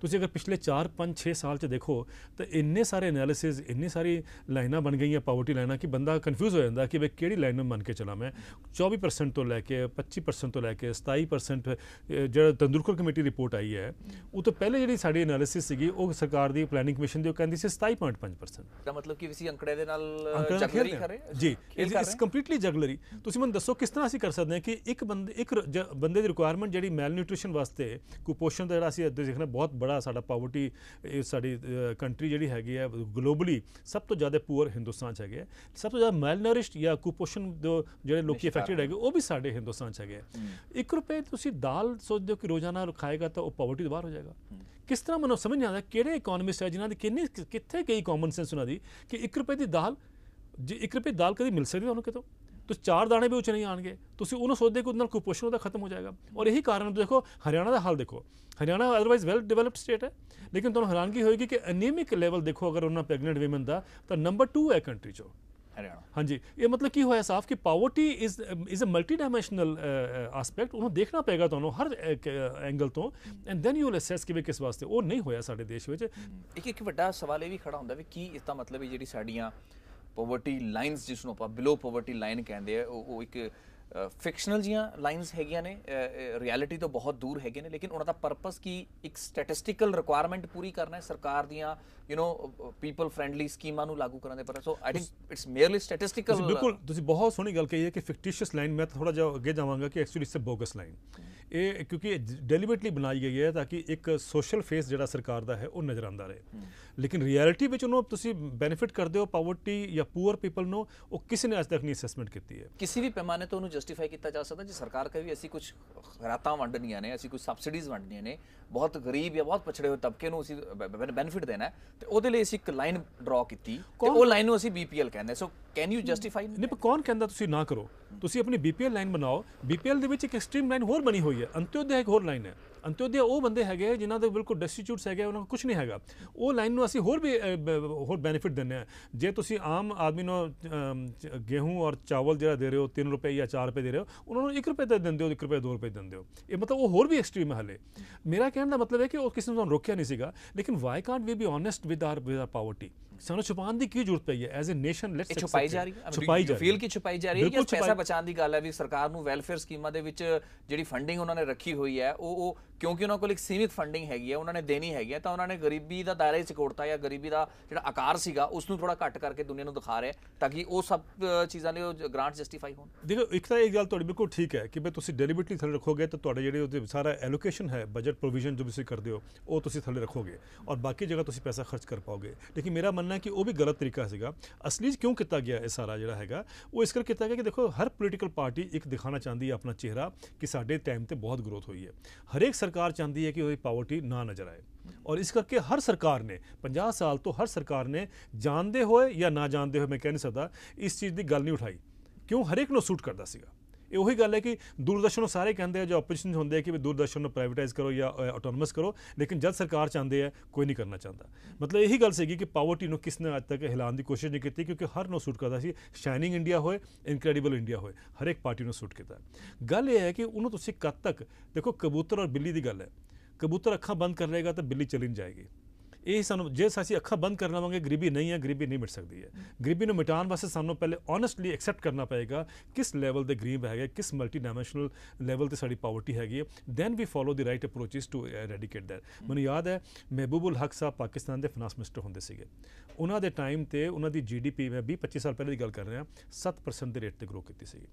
ਤੁਸੀਂ ਅਗਰ ਪਿਛਲੇ 4 5 6 ਸਾਲ ਚ ਦੇਖੋ ਤਾਂ ਇੰਨੇ ਸਾਰੇ ਐਨਾਲਿਸਿਸ ਇੰਨੇ ਸਾਰੀ ਲਾਈਨਾਂ ਬਣ ਗਈਆਂ ਪਾਵਰਟੀ ਲਾਈਨਾਂ ਕਿ ਬੰਦਾ ਕਨਫਿਊਜ਼ ਹੋ ਜਾਂਦਾ ਕਿ ਵੇ ਕਿਹੜੀ ਲਾਈਨ ਨੂੰ ਮੰਨ ਕੇ ਚੱਲਾਂ ਮੈਂ 24% ਤੋਂ ਲੈ ਕੇ 25% ਤੋਂ ਲੈ ਕੇ 27% ਜਿਹੜਾ ਤੰਦਰੁਸਤ ਕਮੇਟੀ ਰਿਪੋਰਟ ਆਈ ਹੈ ਉਹ ਤੋਂ ਪਹਿਲੇ ਜਿਹੜੀ ਸਾਡੀ ਐਨਾਲਿਸਿਸ ਸੀਗੀ ਉਹ ਸਰਕਾਰ ਦੀ ਪਲੈਨਿੰਗ ਕਮਿਸ਼ਨ ਦੀ ਉਹ ਕਹਿੰਦੀ ਸੀ 27.5% ਦਾ ਮਤਲਬ ਕਿ ਸੀ ਅੰਕੜੇ ਦੇ ਨਾਲ ਜਗਲਰੀ ਕਰ ਰਹੇ ਜੀ ਇਸ ਕੰਪਲੀਟਲੀ ਜਗਲਰੀ ਤੁਸੀਂ ਮੈਨੂੰ ਦੱਸੋ ਕਿਸ ਤਰ੍ਹਾਂ ਅਸੀਂ ਕਰ ਸਕਦੇ ਹਾਂ ਕਿ ਇੱਕ ਬੰਦੇ ਇੱਕ ਬੰਦੇ ਦੀ ਰਿਕੁਆਇਰਮੈਂਟ ਜਿਹੜੀ ਮੈਲ ਨਿਊਟ੍ਰੀਸ਼ਨ ਵਾਸਤੇ ਕੁਪੋਸ਼ਣ ਦਾ ਜਿਹੜਾ ਅਸੀਂ ਦੇਖਣਾ ਬਹੁਤ ਬੜਾ ਸਾਡਾ ਪਾਵਰਟੀ ਇਹ ਸਾਡੀ ਕੰਟਰੀ ਜਿਹੜੀ ਹੈਗੀ ਹੈ ਗਲੋਬਲੀ ਸਭ ਤੋਂ ਜ਼ਿਆਦਾ ਪੂਰ ਹਿੰਦੁਸਤਾਨ ਚ ਹੈਗੇ ਸਭ ਤੋਂ ਜ਼ਿਆਦਾ ਮੈਲਨਰਿਸ਼ਡ ਜਾਂ ਜੋ ਜਿਹੜੇ ਲੋਕੀ ਅਫੈਕਟਡ ਹੈਗੇ ਉਹ ਵੀ ਸਾਡੇ ਹਿੰਦੁਸਤਾਨ ਚ ਹੈਗੇ 1 ਰੁਪਏ ਤੁਸੀਂ ਦਾਲ ਸੋਚਦੇ ਹੋ ਕਿ ਰੋਜ਼ਾਨਾ ਖਾਏਗਾ ਤਾਂ ਉਹ ਪਾਵਰਟੀ ਤੋਂ ਬਾਹਰ ਹੋ ਜਾਏਗਾ ਕਿਸ ਤਰ੍ਹਾਂ ਮਨੋਂ ਸਮਝ ਨਹੀਂ ਆਉਂਦਾ ਕਿਹੜੇ ਇਕਨੋਮਿਸਟ ਹੈ ਜਿਨ੍ਹਾਂ ਦੀ ਕਿੰਨੀ ਕਿੱਥੇ ਗਈ ਕਾਮਨ ਸੈਂਸ ਉਹਨਾਂ ਦੀ ਕਿ 1 ਰੁਪਏ ਦੀ ਦਾਲ ਜੇ 1 ਰੁਪਏ ਦਾਲ ਕਦੀ ਮਿਲ ਸਕਦੀ ਉਹਨੂੰ ਕਿਤੋਂ ਤੋ ਚਾਰ ਦਾਣੇ ਵੀ ਉੱਚ ਨਹੀਂ ਆਣਗੇ ਤੁਸੀਂ ਉਹਨੂੰ ਸੋਚਦੇ ਕਿ ਉਹਦੇ ਨਾਲ ਕੁਪੋਸ਼ਣ ਉਹਦਾ ਖਤਮ ਹੋ ਜਾਏਗਾ ਔਰ ਇਹੀ ਕਾਰਨ ਦੇਖੋ ਹਰਿਆਣਾ ਦਾ ਹਾਲ ਦੇਖੋ Haryana otherwise well developed state ਹੈ ਲੇਕਿਨ ਤੁਹਾਨੂੰ ਹੈਰਾਨਗੀ ਹੋਏਗੀ ਕਿ ਅਨੀਮਿਕ ਲੈਵਲ ਦੇਖੋ ਅਗਰ ਉਹਨਾਂ ਪ੍ਰੈਗਨੈਂਟ ਔਮਨ ਦਾ ਤਾਂ ਨੰਬਰ 2 ਹੈ ਕੰਟਰੀ 'ਚ ਹਰਿਆਣਾ ਹਾਂਜੀ ਇਹ ਮਤਲਬ ਕੀ ਹੋਇਆ ਸਾਫ ਕਿ poverty is is a multi dimensional aspect ਉਹਨੂੰ ਦੇਖਣਾ ਪਏਗਾ ਤੁਹਾਨੂੰ ਹਰ ਐਂਗਲ ਤੋਂ and then you will assess ਕਿ ਕਿਸ ਵਾਸਤੇ ਉਹ ਨਹੀਂ ਹੋਇਆ ਸਾਡੇ ਦੇਸ਼ ਵਿੱਚ ਇੱਕ ਇੱਕ ਵੱਡਾ ਸਵਾਲ ਇਹ ਵੀ ਖੜਾ ਹੁੰਦਾ ਵੀ ਕੀ ਇਸ ਦਾ ਮਤਲਬ ਹੈ ਜਿਹੜੀ ਸਾਡੀਆਂ ਪੋਵਰਟੀ ਲਾਈਨਸ ਜਿਸ ਨੂੰ ਆਪਾਂ ਬਿਲੋ ਪੋਵਰਟੀ ਲਾਈਨ ਕਹਿੰਦੇ ਆ ਉਹ ਇੱਕ ਫਿਕਸ਼ਨਲ ਜੀਆਂ ਲਾਈਨਸ ਹੈਗੀਆਂ ਨੇ ਰਿਐਲਿਟੀ ਤੋਂ ਬਹੁਤ ਦੂਰ ਹੈਗੇ ਨੇ ਲੇਕਿਨ ਉਹਨਾਂ ਦਾ ਪਰਪਸ ਕੀ ਇੱਕ ਸਟੈਟਿਸਟੀਕਲ ਰਿਕੁਆਇਰਮੈਂਟ ਪੂਰੀ ਕਰਨਾ ਹੈ ਸਰਕਾਰ ਦੀਆਂ ਯੂ نو ਪੀਪਲ ਫ੍ਰੈਂਡਲੀ ਸਕੀਮਾਂ ਨੂੰ ਲਾਗੂ ਕਰਨ ਦੇ ਪਰ so I think it's merely statistical ਬਿਲਕੁਲ ਤੁਸੀਂ ਬਹੁਤ ਸੋਹਣੀ ਗੱਲ ਕਹੀ ਹੈ ਕਿ ਫਿਕਟੀਸ਼ੀਅਸ ਲਾਈਨ ਮੈਂ ਥੋੜਾ ਜਿਹਾ ਅੱਗੇ ਜਾਵਾਂਗਾ ਕਿ ਐਕਚੁਅਲੀ ਇਸ ਬੋਗਸ ਲਾਈਨ ਇਹ ਕਿਉਂਕਿ ਡੈਲੀਬਰੇਟਲੀ ਬਣਾਈ ਗਈ ਹੈ ਤਾਂ ਕਿ ਇੱਕ ਸੋਸ਼ਲ ਫੇਸ ਜਿਹੜਾ ਸਰਕਾਰ ਦਾ ਹੈ ਉਹ ਨਜ਼ਰ ਆਂਦਾ ਰਹੇ ਲੇਕਿਨ ਰਿਐਲਿਟੀ ਵਿੱਚ ਉਹਨੂੰ ਤੁਸੀਂ ਬੈਨੀਫਿਟ ਕਰਦੇ ਹੋ ਪਾਵਰਟੀ ਜਾਂ ਪੂਅਰ ਪੀਪਲ ਨੂੰ ਉਹ ਕਿਸੇ ਨੇ ਅਜ ਤੱਕ ਨਹੀਂ ਅਸੈਸਮੈਂਟ ਕੀਤੀ ਹੈ ਕਿਸੇ ਵੀ ਪੈਮਾਨੇ ਤੋਂ ਉਹਨੂੰ ਜਸਟੀਫਾਈ ਕੀਤਾ ਜਾ ਸਕਦਾ ਜੇ ਸਰਕਾਰ ਕਹੇ ਵੀ ਅਸੀਂ ਕੁਝ ਖਰਾਤਾਂ ਵੰਡਣੀਆਂ ਨੇ ਅਸੀਂ ਕੁਝ ਸਬਸਿਡੀਜ਼ ਵੰਡਣੀਆਂ ਨੇ ਬਹੁਤ ਗਰੀਬ ਜਾਂ ਬਹੁਤ ਪਛੜੇ ਹੋਏ ਤਬਕੇ ਨੂੰ ਅਸੀਂ ਬੈਨੀਫਿਟ ਦੇਣਾ ਤੇ ਉਹਦੇ ਲਈ ਅਸੀਂ ਇੱਕ ਲਾਈਨ ਡਰਾ ਕੀਤੀ ਤੇ ਉਹ ਲਾਈਨ ਨੂੰ ਅਸੀਂ ਬੀਪੀਐਲ ਕਹਿੰਦੇ ਸੋ ਕੈਨ ਯੂ ਜਸਟੀਫਾਈ ਨਹੀਂ ਪਰ ਕੌਣ ਕਹਿੰਦਾ ਤੁਸੀਂ ਨਾ ਕਰੋ ਤੁਸੀਂ ਆਪਣੀ ਬੀਪੀਐਲ ਲਾਈਨ ਬਣਾਓ ਬੀਪੀਐਲ ਦੇ ਵਿੱਚ ਇੱਕ ਐਕਸਟ੍ਰੀਮ ਲਾਈਨ ਹੋਰ ਬਣੀ ਹੋਈ ਹੈ ਅੰਤਯੋਦਯ ਇੱਕ ਹੋਰ ਲਾਈਨ ਹੈ ਅੰਤਯੋਦਯ ਉਹ ਬੰਦੇ ਹੈਗੇ ਜਿਨ੍ਹਾਂ ਦੇ ਬਿਲਕੁਲ ਡਿਸਟ੍ਰਿਬਿਊਟਸ ਹੈਗੇ ਉਹਨਾਂ ਨੂੰ ਕੁਝ ਨਹੀਂ ਹੈਗਾ ਉਹ ਲਾਈਨ ਨੂੰ ਅਸੀਂ ਹੋਰ ਵੀ ਹੋਰ ਬੈਨੀਫਿਟ ਦਿੰਨੇ ਆ ਜੇ ਤੁਸੀਂ ਆਮ ਆਦਮੀ ਨੂੰ ਗੇਹੂੰ ਔਰ ਚਾਵਲ ਜਿਹੜਾ ਦੇ ਰਹੇ ਹੋ 3 ਰੁਪਏ ਜਾਂ 4 ਰੁਪਏ ਦੇ ਰਹੇ ਹੋ ਉਹਨਾਂ ਨੂੰ 1 ਰੁਪਏ ਤੇ ਦਿੰਦੇ ਹੋ 1 ਰੁਪਏ 2 ਰੁਪਏ ਦਿੰਦੇ ਹੋ ਇਹ ਮਤਲਬ ਉਹ ਹੋਰ ਵੀ ਐਕਸਟ੍ਰੀਮ ਹੈ ਹਲੇ ਮੇਰਾ ਕਹਿਣ ਦਾ ਮਤਲਬ ਹੈ ਕਿ ਉਹ ਕਿਸੇ ਨੂੰ ਰੋਕਿਆ ਨਹੀਂ ਸੀਗਾ ਲੇਕਿਨ why can't we be honest with our with our poverty ਸਾਨੂੰ ਛੁਪਾਉਣ ਦੀ ਕੀ ਜ਼ਰੂਰਤ ਪਈ ਹੈ ਐਜ਼ ਅ ਨੇਸ਼ਨ ਲੈਟਸ ਛੁਪਾਈ ਜਾ ਰਹੀ ਹੈ ਛੁਪਾਈ ਜਾ ਰਹੀ ਫੀਲ ਕਿ ਛੁਪਾਈ ਜਾ ਰਹੀ ਹੈ ਜਾਂ ਪੈਸਾ ਬਚਾਉਣ ਦੀ ਗੱਲ ਹੈ ਵੀ ਸਰਕਾਰ ਨੂੰ ਵੈਲਫੇਅਰ ਸਕੀਮਾਂ ਦੇ ਵਿੱਚ ਜਿਹੜੀ ਫੰਡਿੰਗ ਉਹਨਾਂ ਨੇ ਰੱਖੀ ਹੋਈ ਹੈ ਉਹ ਉਹ ਕਿਉਂਕਿ ਉਹਨਾਂ ਕੋਲ ਇੱਕ ਸੀਮਿਤ ਫੰਡਿੰਗ ਹੈਗੀ ਹੈ ਉਹਨਾਂ ਨੇ ਦੇਣੀ ਹੈਗੀ ਹੈ ਤਾਂ ਉਹਨਾਂ ਨੇ ਗਰੀਬੀ ਦਾ ਦਾਇਰਾ ਹੀ ਸਿਕੋੜਤਾ ਜਾਂ ਗਰੀਬੀ ਦਾ ਜਿਹੜਾ ਆਕਾਰ ਸੀਗਾ ਉਸ ਨੂੰ ਥੋੜਾ ਘੱਟ ਕਰਕੇ ਦੁਨੀਆ ਨੂੰ ਦਿਖਾ ਰਿਹਾ ਤਾਂ ਕਿ ਉਹ ਸਭ ਚੀਜ਼ਾਂ ਲਈ ਉਹ ਗ੍ਰਾਂਟ ਜਸਟੀਫਾਈ ਹੋਣ ਦੇਖੋ ਇੱਕ ਤਾਂ ਇਹ ਗੱਲ ਤੁਹਾਡੀ ਬਿਲਕੁਲ ਠੀਕ ਹੈ ਕਿ ਵੀ ਤੁਸੀਂ ਡੈਲੀਬਰੇਟਲੀ ਥੱਲੇ ਰੱਖੋਗੇ ਤਾਂ ਤੁਹਾਡੇ ਜਿਹੜੇ ਉਹਦੇ ਸਾਰਾ ਐਲੋਕੇਸ਼ਨ ਹੈ ਬਜਟ ਪ੍ਰੋਵੀਜ਼ਨ ਜੋ ਤੁਸੀਂ ਕਰਦੇ ਹੋ ਉਹ ਤੁਸੀਂ ਥੱਲੇ ਰੱਖੋਗੇ ਔਰ ਬਾਕੀ ਜਗ੍ਹਾ ਤੁਸੀਂ ਪੈਸਾ ਖਰਚ ਕਰ ਪਾਓਗੇ ਲੇਕਿਨ ਮੇਰਾ ਮੰਨਣਾ ਕਿ ਉਹ ਵੀ ਗਲਤ ਤਰੀਕਾ ਸੀਗਾ ਅਸਲੀ ਕਿਉਂ ਕੀਤਾ ਗਿਆ ਇਹ ਸਾਰਾ ਜਿਹੜਾ ਹੈਗਾ ਉਹ ਇਸ ਕਰਕੇ ਕੀਤਾ ਗਿਆ ਕਿ ਦੇਖੋ ਹਰ ਪੋਲੀਟੀਕਲ ਪਾਰਟੀ ਇੱਕ ਦਿਖਾਣਾ ਚਾਹੁੰਦੀ ਹੈ ਆਪਣਾ ਚਿਹਰਾ ਕਿ ਸਾਡੇ ਟਾਈਮ ਤੇ ਬਹੁਤ ਗਰੋਥ ਹੋਈ ਹੈ ਹਰੇਕ ਸਰਕਾਰ ਚਾਹੁੰਦੀ ਹੈ ਕਿ ਉਹਦੀ ਪਾਵਰਟੀ ਨਾ ਨਜ਼ਰ ਆਏ ਔਰ ਇਸ ਕਰਕੇ ਹਰ ਸਰਕਾਰ ਨੇ 50 ਸਾਲ ਤੋਂ ਹਰ ਸਰਕਾਰ ਨੇ ਜਾਣਦੇ ਹੋਏ ਜਾਂ ਨਾ ਜਾਣਦੇ ਹੋਏ ਮੈਂ ਕਹਿ ਨਹੀਂ ਸਕਦਾ ਇਸ ਚੀਜ਼ ਦੀ ਗੱਲ ਨਹੀਂ ਉਠਾਈ ਕਿਉਂ ਹਰੇਕ ਨੂੰ ਸੂਟ ਕਰਦਾ ਸੀਗਾ ਇਹ ਉਹੀ ਗੱਲ ਹੈ ਕਿ ਦੂਰਦਰਸ਼ਨ ਨੂੰ ਸਾਰੇ ਕਹਿੰਦੇ ਆ ਜੋ ਆਪੋਜੀਸ਼ਨ ਹੁੰਦੇ ਆ ਕਿ ਵੀ ਦੂਰਦਰਸ਼ਨ ਨੂੰ ਪ੍ਰਾਈਵੇਟਾਈਜ਼ ਕਰੋ ਜਾਂ ਆਟੋਨੋਮਸ ਕਰੋ ਲੇਕਿਨ ਜਦ ਸਰਕਾਰ ਚਾਹੁੰਦੇ ਆ ਕੋਈ ਨਹੀਂ ਕਰਨਾ ਚਾਹੁੰਦਾ ਮਤਲਬ ਇਹੀ ਗੱਲ ਸੀਗੀ ਕਿ ਪਾਵਰਟੀ ਨੂੰ ਕਿਸ ਨੇ ਅੱਜ ਤੱਕ ਹਿਲਾਉਣ ਦੀ ਕੋਸ਼ਿਸ਼ ਨਹੀਂ ਕੀਤੀ ਕਿਉਂਕਿ ਹਰ ਨੂੰ ਸੂਟ ਕਰਦਾ ਸੀ ਸ਼ਾਈਨਿੰਗ ਇੰਡੀਆ ਹੋਏ ਇਨਕ੍ਰੈਡੀਬਲ ਇੰਡੀਆ ਹੋਏ ਹਰ ਇੱਕ ਪਾਰਟੀ ਨੂੰ ਸੂਟ ਕੀਤਾ ਗੱਲ ਇਹ ਹੈ ਕਿ ਉਹਨੂੰ ਤੁਸੀਂ ਕਦ ਤੱਕ ਦੇਖੋ ਕਬੂਤਰ ਔਰ ਬਿੱਲੀ ਦੀ ਗੱਲ ਹੈ ਕਬੂਤਰ ਅੱਖਾਂ ਬੰਦ ਕਰ ਲਏਗਾ ਤਾਂ ਬਿੱਲੀ ਚਲੀ ਨਹੀਂ ਜਾਏਗੀ ਇਹ ਸਾਨੂੰ ਜੇ ਅਸੀਂ ਅੱਖਾਂ ਬੰਦ ਕਰਨਾ ਵਾਂਗੇ ਗਰੀਬੀ ਨਹੀਂ ਹੈ ਗਰੀਬੀ ਨਹੀਂ ਮਿਟ ਸਕਦੀ ਹੈ ਗਰੀਬੀ ਨੂੰ ਮਿਟਾਉਣ ਵਾਸਤੇ ਸਾਨੂੰ ਪਹਿਲੇ ਓਨੈਸਟਲੀ ਐਕਸੈਪਟ ਕਰਨਾ ਪਏਗਾ ਕਿਸ ਲੈਵਲ ਦੇ ਗਰੀਬ ਹੈਗੇ ਕਿਸ ਮਲਟੀ ਡਾਈਮੈਂਸ਼ਨਲ ਲੈਵਲ ਤੇ ਸਾਡੀ ਪਾਵਰਟੀ ਹੈਗੀ ਹੈ then we follow the right approaches to eradicate that ਮੈਨੂੰ ਯਾਦ ਹੈ ਮਹਿਬੂਬੁਲ ਹਕ ਸਾਹਿਬ ਪਾਕਿਸਤਾਨ ਦੇ ਫਾਈਨਾਂਸ ਮਿਨਿਸਟਰ ਹੁੰਦੇ ਸੀਗੇ ਉਹਨਾਂ ਦੇ ਟਾਈਮ ਤੇ ਉਹਨਾਂ ਦੀ ਜੀਡੀਪੀ ਮੈਂ 20 25 ਸਾਲ ਪਹਿਲੇ ਦੀ ਗੱਲ ਕਰ ਰਿਹਾ 7% ਦੇ ਰੇਟ ਤੇ ਗਰੋ ਕੀਤੀ ਸੀਗੀ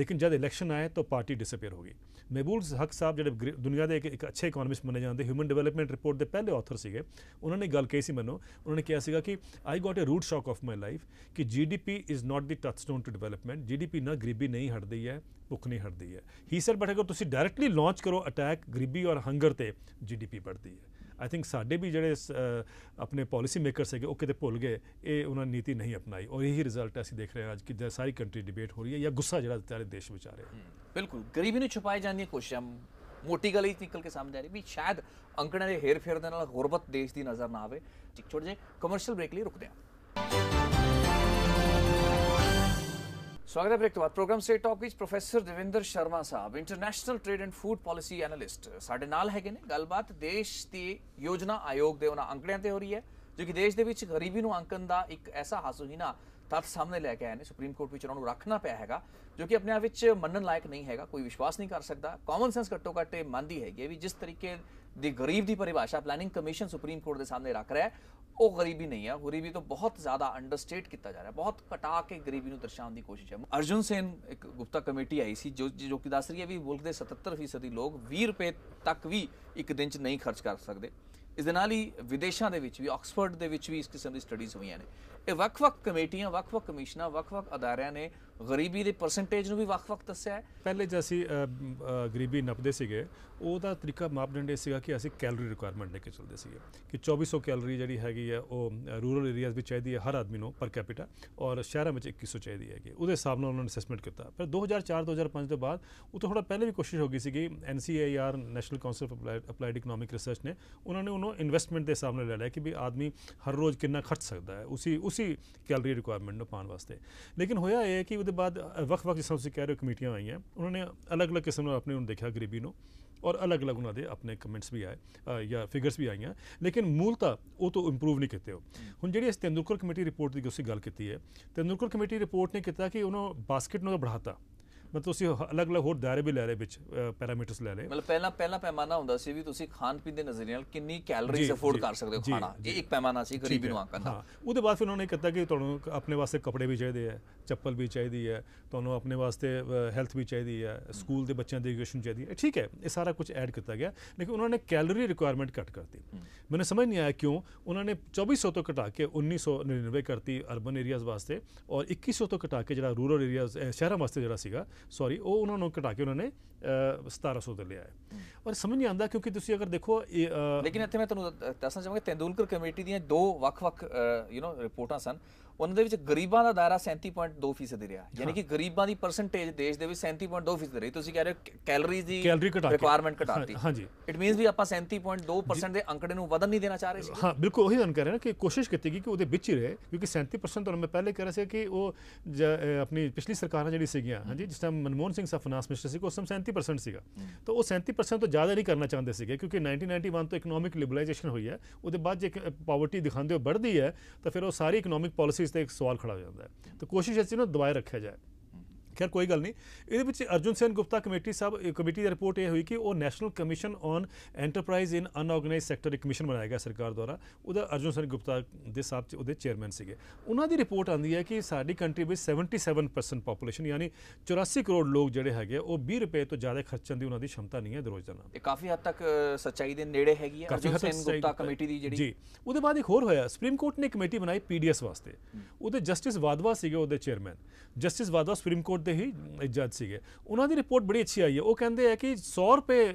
ਲੇਕਿਨ ਜਦ ਇਲੈਕਸ਼ਨ ਆਏ ਤਾਂ ਪਾਰਟੀ ਡਿਸਪੀਅਰ ਹੋ ਗਈ ਮਹਿਬੂਬੁਲ ਹਕ ਸਾਹਿਬ ਜਿਹੜੇ ਦੁਨੀਆ ਦੇ ਇੱਕ ਅੱਛੇ ਇਕਨੋਮਿਸਟ ਮੰਨੇ ਜਾਂਦੇ ਹਿਊਮਨ ਡਿਵੈਲਪਮੈਂਟ ਰਿਪੋਰਟ ਦੇ ਪਹਿਲੇ ਆਥਰ ਸੀਗੇ ਉਹਨਾਂ ਨੇ ਗੱਲ ਕਹੀ ਸੀ ਮੈਨੂੰ ਉਹਨਾਂ ਨੇ ਕਿਹਾ ਸੀਗਾ ਕਿ I got a rude shock of my life ਕਿ GDP is not the touchstone to development GDP ਨਾਲ ਗਰੀਬੀ ਨਹੀਂ ਹਟਦੀ ਹੈ ਭੁੱਖ ਨਹੀਂ ਹਟਦੀ ਹੈ ਹੀ ਸਰ ਬਟ ਅਗਰ ਤੁਸੀਂ ਡਾਇਰੈਕਟਲੀ ਲਾਂਚ ਕਰੋ ਅਟੈਕ ਗਰੀਬੀ ਔਰ ਹੰਗਰ ਤੇ ਜੀਡੀਪੀ ਵੱਧਦੀ ਹੈ ਆਈ ਥਿੰਕ ਸਾਡੇ ਵੀ ਜਿਹੜੇ ਆਪਣੇ ਪਾਲਿਸੀ ਮੇਕਰਸ ਹੈਗੇ ਉਹ ਕਿਤੇ ਭੁੱਲ ਗਏ ਇਹ ਉਹਨਾਂ ਨੀਤੀ ਨਹੀਂ ਅਪਣਾਈ ਔਰ ਇਹੀ ਰਿਜ਼ਲਟ ਅਸੀਂ ਦੇਖ ਰਹੇ ਹਾਂ ਅੱਜ ਕਿ ਸਾਰੀ ਕੰਟਰੀ ਡਿਬੇਟ ਹੋ ਰਹੀ ਹੈ ਜਾਂ ਗੁੱਸਾ ਜਿਹੜਾ ਸਾਰੇ ਦੇਸ਼ ਵਿਚਾਰੇ ਬਿਲਕੁਲ ਗਰੀਬੀ ਨੂੰ ਛੁਪਾਏ ਜਾਣ ਦੀਆਂ ਕੋਸ਼ਿਸ਼ਾਂ ਮੋਟੀ ਗੱਲ ਇਹ ਨਿਕਲ ਕੇ ਸਾਹਮਣੇ ਆ ਰਹੀ ਵੀ ਸ਼ਾਇਦ ਅੰਕੜਾਂ ਦੇ ਹੇਰ ਫੇਰ ਦੇ ਨਾਲ ਗੁਰਬਤ ਦੇਸ਼ ਦੀ ਨਜ਼ਰ ਨਾ ਆਵੇ ਠੀਕ ਛੋੜ ਜੇ ਕਮਰਸ਼ੀਅਲ ਬ੍ਰੇਕ ਲਈ ਰੁਕਦੇ ਆ ਸਵਾਗਤ ਹੈ ਬ੍ਰੇਕ ਤੋਂ ਬਾਅਦ ਪ੍ਰੋਗਰਾਮ ਸਟੇਟ ਟਾਪ ਵਿੱਚ ਪ੍ਰੋਫੈਸਰ ਦਵਿੰਦਰ ਸ਼ਰਮਾ ਸਾਹਿਬ international trade and food policy analyst ਸਾਡੇ ਨਾਲ ਹੈਗੇ ਨੇ ਗੱਲਬਾਤ ਦੇਸ਼ ਦੀ ਯੋਜਨਾ ਆਯੋਗ ਦੇ ਉਹਨਾਂ ਅੰਕੜਿਆਂ ਤੇ ਹੋ ਰਹੀ ਹੈ ਜੋ ਕਿ ਦੇਸ਼ ਦੇ ਵਿੱਚ ਗਰੀਬੀ ਨੂੰ ਅੰਕਣ ਦਾ ਇੱਕ ਐਸਾ ਹਾਸੋਹੀਣਾ ਤੱਥ ਸਾਹਮਣੇ ਲੈ ਕੇ ਆਏ ਨੇ ਸੁਪਰੀਮ ਕੋਰਟ ਵਿੱਚ ਉਹਨਾਂ ਨੂੰ ਰੱਖਣਾ ਪਿਆ ਹੈਗਾ ਜੋ ਕਿ ਆਪਣੇ ਆਪ ਵਿੱਚ ਮੰਨਣ ਲਾਇਕ ਨਹੀਂ ਹੈਗਾ ਕੋਈ ਵਿਸ਼ਵਾਸ ਨਹੀਂ ਕਰ ਸਕਦਾ ਕਾਮਨ ਸੈਂਸ ਘੱਟੋ ਘੱਟ ਮੰਨਦੀ ਹੈਗੀ ਵੀ ਜਿਸ ਤਰੀਕੇ ਦੀ ਗਰੀਬ ਦੀ ਪਰਿਭਾਸ਼ਾ ਪਲੈਨਿੰਗ ਕਮਿਸ਼ਨ ਸੁਪਰੀਮ ਕੋਰਟ ਦੇ ਸਾਹਮਣੇ ਰੱਖ ਰਿਹਾ ਹੈ ਉਹ ਗਰੀਬੀ ਨਹੀਂ ਹੈ ਗਰੀਬੀ ਤੋਂ ਬਹੁਤ ਜ਼ਿਆਦਾ ਅੰਡਰਸਟੇਟ ਕੀਤਾ ਜਾ ਰਿਹਾ ਬਹੁਤ ਘਟਾ ਕੇ ਗਰੀਬੀ ਨੂੰ ਦਰਸਾਉਣ ਦੀ ਕੋਸ਼ਿਸ਼ ਹੈ ਅਰਜੁਨ ਸੇਨ ਇੱਕ ਗੁਪਤਾ ਕਮੇਟੀ ਆਈ ਸੀ ਜੋ ਜੋ ਕਿ ਦੱਸ ਰਹੀ ਹੈ ਵੀ ਮੁਲਕ ਦੇ ਦੀ ਲੋਕ 20 ਰੁਪਏ ਤੱਕ ਵੀ ਇੱਕ ਦਿਨ 'ਚ ਨਹੀਂ ਖਰਚ ਕਰ ਸਕਦੇ ਇਸ ਦੇ ਨਾਲ ਹੀ ਵਿਦੇਸ਼ਾਂ ਦੇ ਵਿੱਚ ਵੀ ਆਕਸਫੋਰਡ ਦੇ ਵਿੱਚ ਵੀ ਇਸ ਕਿਸਮ ਦੀ ਸਟੱਡੀਜ਼ ਹੋਈਆਂ ਨੇ ਇਹ ਵੱਖ-ਵੱਖ ਕਮੇਟੀਆਂ ਵੱਖ-ਵੱਖ ਕਮਿਸ਼ਨਾਂ ਵੱਖ-ਵੱਖ ਅਦਾਰਿਆਂ ਨੇ ਗਰੀਬੀ ਦੇ ਪਰਸੈਂਟੇਜ ਨੂੰ ਵੀ ਵੱਖ-ਵੱਖ ਦੱਸਿਆ ਹੈ ਪਹਿਲੇ ਜੇ ਅਸੀਂ ਗਰੀਬੀ ਨਪਦੇ ਸੀਗੇ ਉਹਦਾ ਤਰੀਕਾ ਮਾਪਦੰਡ ਇਹ ਸੀਗਾ ਕਿ ਅਸੀਂ ਕੈਲਰੀ ਰਿਕੁਆਇਰਮੈਂਟ ਲੈ ਕੇ ਚੱਲਦੇ ਸੀਗੇ ਕਿ 2400 ਕੈਲਰੀ ਜਿਹੜੀ ਹੈਗੀ ਹੈ ਉਹ ਰੂਰਲ ਏਰੀਆਜ਼ ਵਿੱਚ ਚਾਹੀਦੀ ਹੈ ਹਰ ਆਦਮੀ ਨੂੰ ਪਰ ਕੈਪੀਟਾ ਔਰ ਸ਼ਹਿਰਾਂ ਵਿੱਚ 2100 ਚਾਹੀਦੀ ਹੈਗੀ ਉਹਦੇ ਹਿਸਾਬ ਨਾਲ ਉਹਨਾਂ ਨੇ ਅਸੈਸਮੈਂਟ ਕੀਤਾ ਪਰ 2004 2005 ਤੋਂ ਬਾਅਦ ਉਹ ਤੋਂ ਥੋੜਾ ਪਹਿਲੇ ਵੀ ਕੋਸ਼ਿਸ਼ ਹੋ ਗਈ ਸੀਗੀ NCAER national council for applied economic research ਨੇ ਉਹਨਾਂ ਨੇ ਉਹਨੂੰ ਇਨਵੈਸਟਮੈਂਟ ਦੇ ਹਿਸਾਬ ਨਾਲ ਲੈ ਲਿਆ ਕਿ ਵੀ ਆਦਮੀ ਹਰ ਰੋਜ਼ ਕਿੰਨਾ ਖਰਚ ਸਕਦਾ ਹੈ ਉਸੇ ਉਸੇ ਕੈਲਰੀ ਰਿਕੁਆਇਰਮੈਂਟ ਨੂੰ ਪਾਣ ਵਾਸਤੇ ਲੇਕਿਨ ਹੋਇਆ ਇਹ ਹੈ ਕਿ ਉਹਦੇ ਬਾਅਦ ਵਕਤ ਵਕਤ ਜਿਸ ਤਰ੍ਹਾਂ ਤੁਸੀਂ ਕਹਿ ਰਹੇ ਹੋ ਕਮੇਟੀਆਂ ਆਈਆਂ ਉਹਨਾਂ ਨੇ ਅਲੱਗ-ਅਲੱਗ ਕਿਸਮ ਨਾਲ ਆਪਣੇ ਉਹਨੂੰ ਦੇਖਿਆ ਗਰੀਬੀ ਨੂੰ ਔਰ ਅਲੱਗ-ਅਲੱਗ ਉਹਨਾਂ ਦੇ ਆਪਣੇ ਕਮੈਂਟਸ ਵੀ ਆਏ ਜਾਂ ਫਿਗਰਸ ਵੀ ਆਈਆਂ ਲੇਕਿਨ ਮੂਲਤਾ ਉਹ ਤੋਂ ਇੰਪਰੂਵ ਨਹੀਂ ਕੀਤੇ ਹੋ ਹੁਣ ਜਿਹੜੀ ਇਸ ਤੇਂਦੁਲਕਰ ਕਮੇਟੀ ਰਿਪੋਰਟ ਦੀ ਅਸੀਂ ਗੱਲ ਕੀਤੀ ਹੈ ਤੇਂਦੁਲਕਰ ਕਮੇਟੀ ਰਿਪੋਰਟ ਨੇ ਕੀਤਾ ਕਿ ਉਹਨਾਂ ਬਾਸਕਟ ਨੂੰ ਤਾਂ ਬੜਾਤਾ ਮਤਲਬ ਤੁਸੀਂ ਅਲੱਗ-ਅਲੱਗ ਹੋਰ ਦਾਇਰੇ ਵੀ ਲੈ ਰਹੇ ਵਿੱਚ ਪੈਰਾਮੀਟਰਸ ਲੈ ਰਹੇ ਮਤਲਬ ਪਹਿਲਾਂ ਪਹਿਲਾ ਪੈਮਾਨਾ ਹੁੰਦਾ ਸੀ ਵੀ ਤੁਸੀਂ ਖਾਣ ਪੀਣ ਦੇ ਨਜ਼ਰੀਏ ਨਾਲ ਕਿੰਨੀ ਕੈਲਰੀਜ਼ ਅਫੋਰਡ ਕਰ ਸਕਦੇ ਹੋ ਖਾਣਾ ਇਹ ਇੱਕ ਪੈਮਾਨਾ ਸੀ ਗਰੀਬੀ ਨੂੰ ਆਂਕਣ ਦਾ ਉਹਦੇ ਬਾਅਦ ਫਿਰ ਉਹਨਾਂ ਨੇ ਕਿਹਾ ਕਿ ਤੁਹਾਨੂੰ ਆਪਣੇ ਵਾਸਤੇ ਕੱਪੜੇ ਵੀ ਚਾਹੀਦੇ ਆ ਚੱਪਲ ਵੀ ਚਾਹੀਦੀ ਹੈ ਤੁਹਾਨੂੰ ਆਪਣੇ ਵਾਸਤੇ ਹੈਲਥ ਵੀ ਚਾਹੀਦੀ ਹੈ ਸਕੂਲ ਦੇ ਬੱਚਿਆਂ ਦੀ ਐਜੂਕੇਸ਼ਨ ਚਾਹੀਦੀ ਹੈ ਠੀਕ ਹੈ ਇਹ ਸਾਰਾ ਕੁਝ ਐਡ ਕੀਤਾ ਗਿਆ ਲੇਕਿਨ ਉਹਨਾਂ ਨੇ ਕੈਲਰੀ ਰਿਕੁਆਇਰਮੈਂਟ ਘਟ ਕਰਤੀ ਮੈਨੂੰ ਸਮਝ ਨਹੀਂ ਆਇਆ ਕਿਉਂ ਉਹਨਾਂ ਨੇ 2400 ਤੋਂ ਘਟਾ ਕੇ 1999 ਕਰਤੀ ਅਰਬਨ ਏਰੀਆਜ਼ ਵਾਸਤੇ ਔਰ 2100 ਤੋਂ ਘਟਾ ਕੇ ਜਿਹੜਾ ਰੂਰਲ ਏਰੀਆਜ਼ ਸ਼ਹਿਰਾਂ ਵਾਸਤੇ ਜਿਹੜਾ ਸੀਗਾ ਸੌਰੀ ਉਹ ਉਹਨਾਂ ਨੂੰ ਘਟਾ ਕੇ ਉਹਨਾਂ ਨੇ 1700 ਤੇ ਲਿਆ ਹੈ ਔਰ ਸਮਝ ਨਹੀਂ ਆਉਂਦਾ ਕਿਉਂਕਿ ਤੁਸੀਂ ਅਗਰ ਦੇਖੋ ਲੇਕਿਨ ਇੱਥੇ ਮੈਂ ਤੁਹਾਨੂੰ ਦੱਸਣਾ ਚਾਹਾਂਗਾ ਤੇਂਦੂਲਕਰ ਕਮੇਟੀ ਦੀਆਂ ਦੋ ਵੱਖ-ਵੱਖ ਯੂ نو ਰਿਪੋਰਟਾਂ ਸਨ ਉਹਨਾਂ ਦੇ ਵਿੱਚ ਗਰੀਬਾਂ ਦਾ ਦਾਇਰਾ 37.2% ਦੇ ਰਿਹਾ ਯਾਨੀ ਕਿ ਗਰੀਬਾਂ ਦੀ ਪਰਸੈਂਟੇਜ ਦੇਸ਼ ਦੇ ਵਿੱਚ 37.2% ਰਹੀ ਤੁਸੀਂ ਕਹਿ ਰਹੇ ਕੈਲਰੀ ਕੈਲਰੀਜ਼ ਦੀ ਰਿਕੁਆਇਰਮੈਂਟ ਘਟਾਤੀ ਹਾਂਜੀ ਇਟ ਮੀਨਸ ਵੀ ਆਪਾਂ 37.2% ਦੇ ਅੰਕੜੇ ਨੂੰ ਵਧਣ ਨਹੀਂ ਦੇਣਾ ਚਾਹ ਰਹੇ ਸੀ ਹਾਂ ਬਿਲਕੁਲ ਉਹੀ ਗੱਲ ਕਰ ਰਹੇ ਨਾ ਕਿ ਕੋਸ਼ਿਸ਼ ਕੀਤੀ ਗਈ ਕਿ ਉਹਦੇ ਵਿੱਚ ਹੀ ਰਹੇ ਕਿਉਂਕਿ 37% ਤੁਹਾਨੂੰ ਮੈਂ ਪਹਿਲੇ ਕਹਿ ਰਿਹਾ ਸੀ ਕਿ ਉਹ ਆਪਣੀ ਪਿਛਲੀ ਸਰਕਾਰਾਂ ਜਿਹੜੀ ਸੀਗੀਆਂ ਹਾਂਜੀ ਜਿਸ ਟਾਈਮ ਮਨਮੋਹਨ ਸਿੰਘ ਸਾਹਿਬ ਫਾਈਨਾਂਸ ਮਿਨਿਸਟਰ ਸੀ ਕੋਸਮ 37% ਸੀਗਾ ਤਾਂ ਉਹ 37% ਤੋਂ ਜ਼ਿਆਦਾ ਨਹੀਂ ਕਰਨਾ ਚਾਹੁੰਦੇ ਸੀਗੇ ਕਿਉਂਕਿ 1991 ਤੋਂ ਇਕਨੋਮਿਕ ਲਿਬਰਲਾਈਜੇਸ਼ਨ ਹੋਈ ਹੈ ਉਹਦੇ ਬਾਅਦ ਜੇ ਪਾਵਰਟੀ ਦਿਖਾਉਂਦੇ ਹੋ ਵੱਧਦੀ ਹੈ ਤਾਂ ਫਿਰ ਉਹ ਸਾਰੀ ਇਕਨੋਮਿਕ ਪਾਲਿਸੀਜ਼ ਤੇ ਇੱਕ ਸਵਾਲ ਖੜਾ ਹੋ ਜਾਂਦਾ ਹੈ ਤਾਂ ਕੋਸ਼ਿਸ਼ ਹੈ ਨੂੰ ਦਬਾਏ ਰੱਖਿਆ ਜਾਏ ਖੈਰ ਕੋਈ ਗੱਲ ਨਹੀਂ ਇਹਦੇ ਵਿੱਚ ਅਰਜੁਨ ਸੈਨ ਗੁਪਤਾ ਕਮੇਟੀ ਸਾਹਿਬ ਕਮੇਟੀ ਦੀ ਰਿਪੋਰਟ ਇਹ ਹੋਈ ਕਿ ਉਹ national commission on enterprise in unorganised sector ਇੱਕ ਕਮਿਸ਼ਨ ਬਣਾਇਆ ਗਿਆ ਸਰਕਾਰ ਦੁਆਰਾ ਉਹਦਾ ਅਰਜੁਨ ਸੈਨ ਗੁਪਤਾ ਦੇ ਸਾਹਿਬ ਚ ਉਹਦੇ ਚੇਅਰਮੈਨ ਸੀਗੇ ਉਹਨਾਂ ਦੀ ਰਿਪੋਰਟ ਆਂਦੀ ਹੈ ਕਿ ਸਾਡੀ ਕੰਟਰੀ ਵਿੱਚ 77% ਪੋਪੂਲੇਸ਼ਨ ਯਾਨੀ 84 ਕਰੋੜ ਲੋਕ ਜਿਹੜੇ ਹੈਗੇ ਉਹ 20 ਰੁਪਏ ਤੋਂ ਜ਼ਿਆਦਾ ਖਰਚਣ ਦੀ ਉਹਨਾਂ ਦੀ ਸ਼ਮਤਾ ਨਹੀਂ ਹੈ ਰੋਜ਼ ਦਾ ਨਾਮ ਇਹ ਕਾਫੀ ਹੱਦ ਤੱਕ ਸੱਚਾਈ ਦੇ ਨੇੜੇ ਹੈਗੀ ਹੈ ਅਰਜੁਨ ਸੈਨ ਗੁਪਤਾ ਕਮੇਟੀ ਦੀ ਜਿਹੜੀ ਜੀ ਉਹਦੇ ਬਾਅਦ ਇੱਕ ਹੋਰ ਹੋਇਆ ਸੁਪਰੀਮ ਕੋਰਟ ਨੇ ਕਮੇਟੀ ਬਣਾਈ ਪੀਡੀਐਸ ਵਾਸਤੇ ਉਹਦੇ ਜਸਟਿਸ ਵਾਦਵਾ ਸੀਗੇ ਉਹਦੇ chairman justice Wadhwa supreme court ਦੇ ਹੀ ਇੱਜ਼ਤ ਸੀਗੇ ਉਹਨਾਂ ਦੀ ਰਿਪੋਰਟ ਬੜੀ ਅੱਛੀ ਆਈ ਹੈ ਉਹ ਕਹਿੰਦੇ ਆ ਕਿ 100 ਰੁਪਏ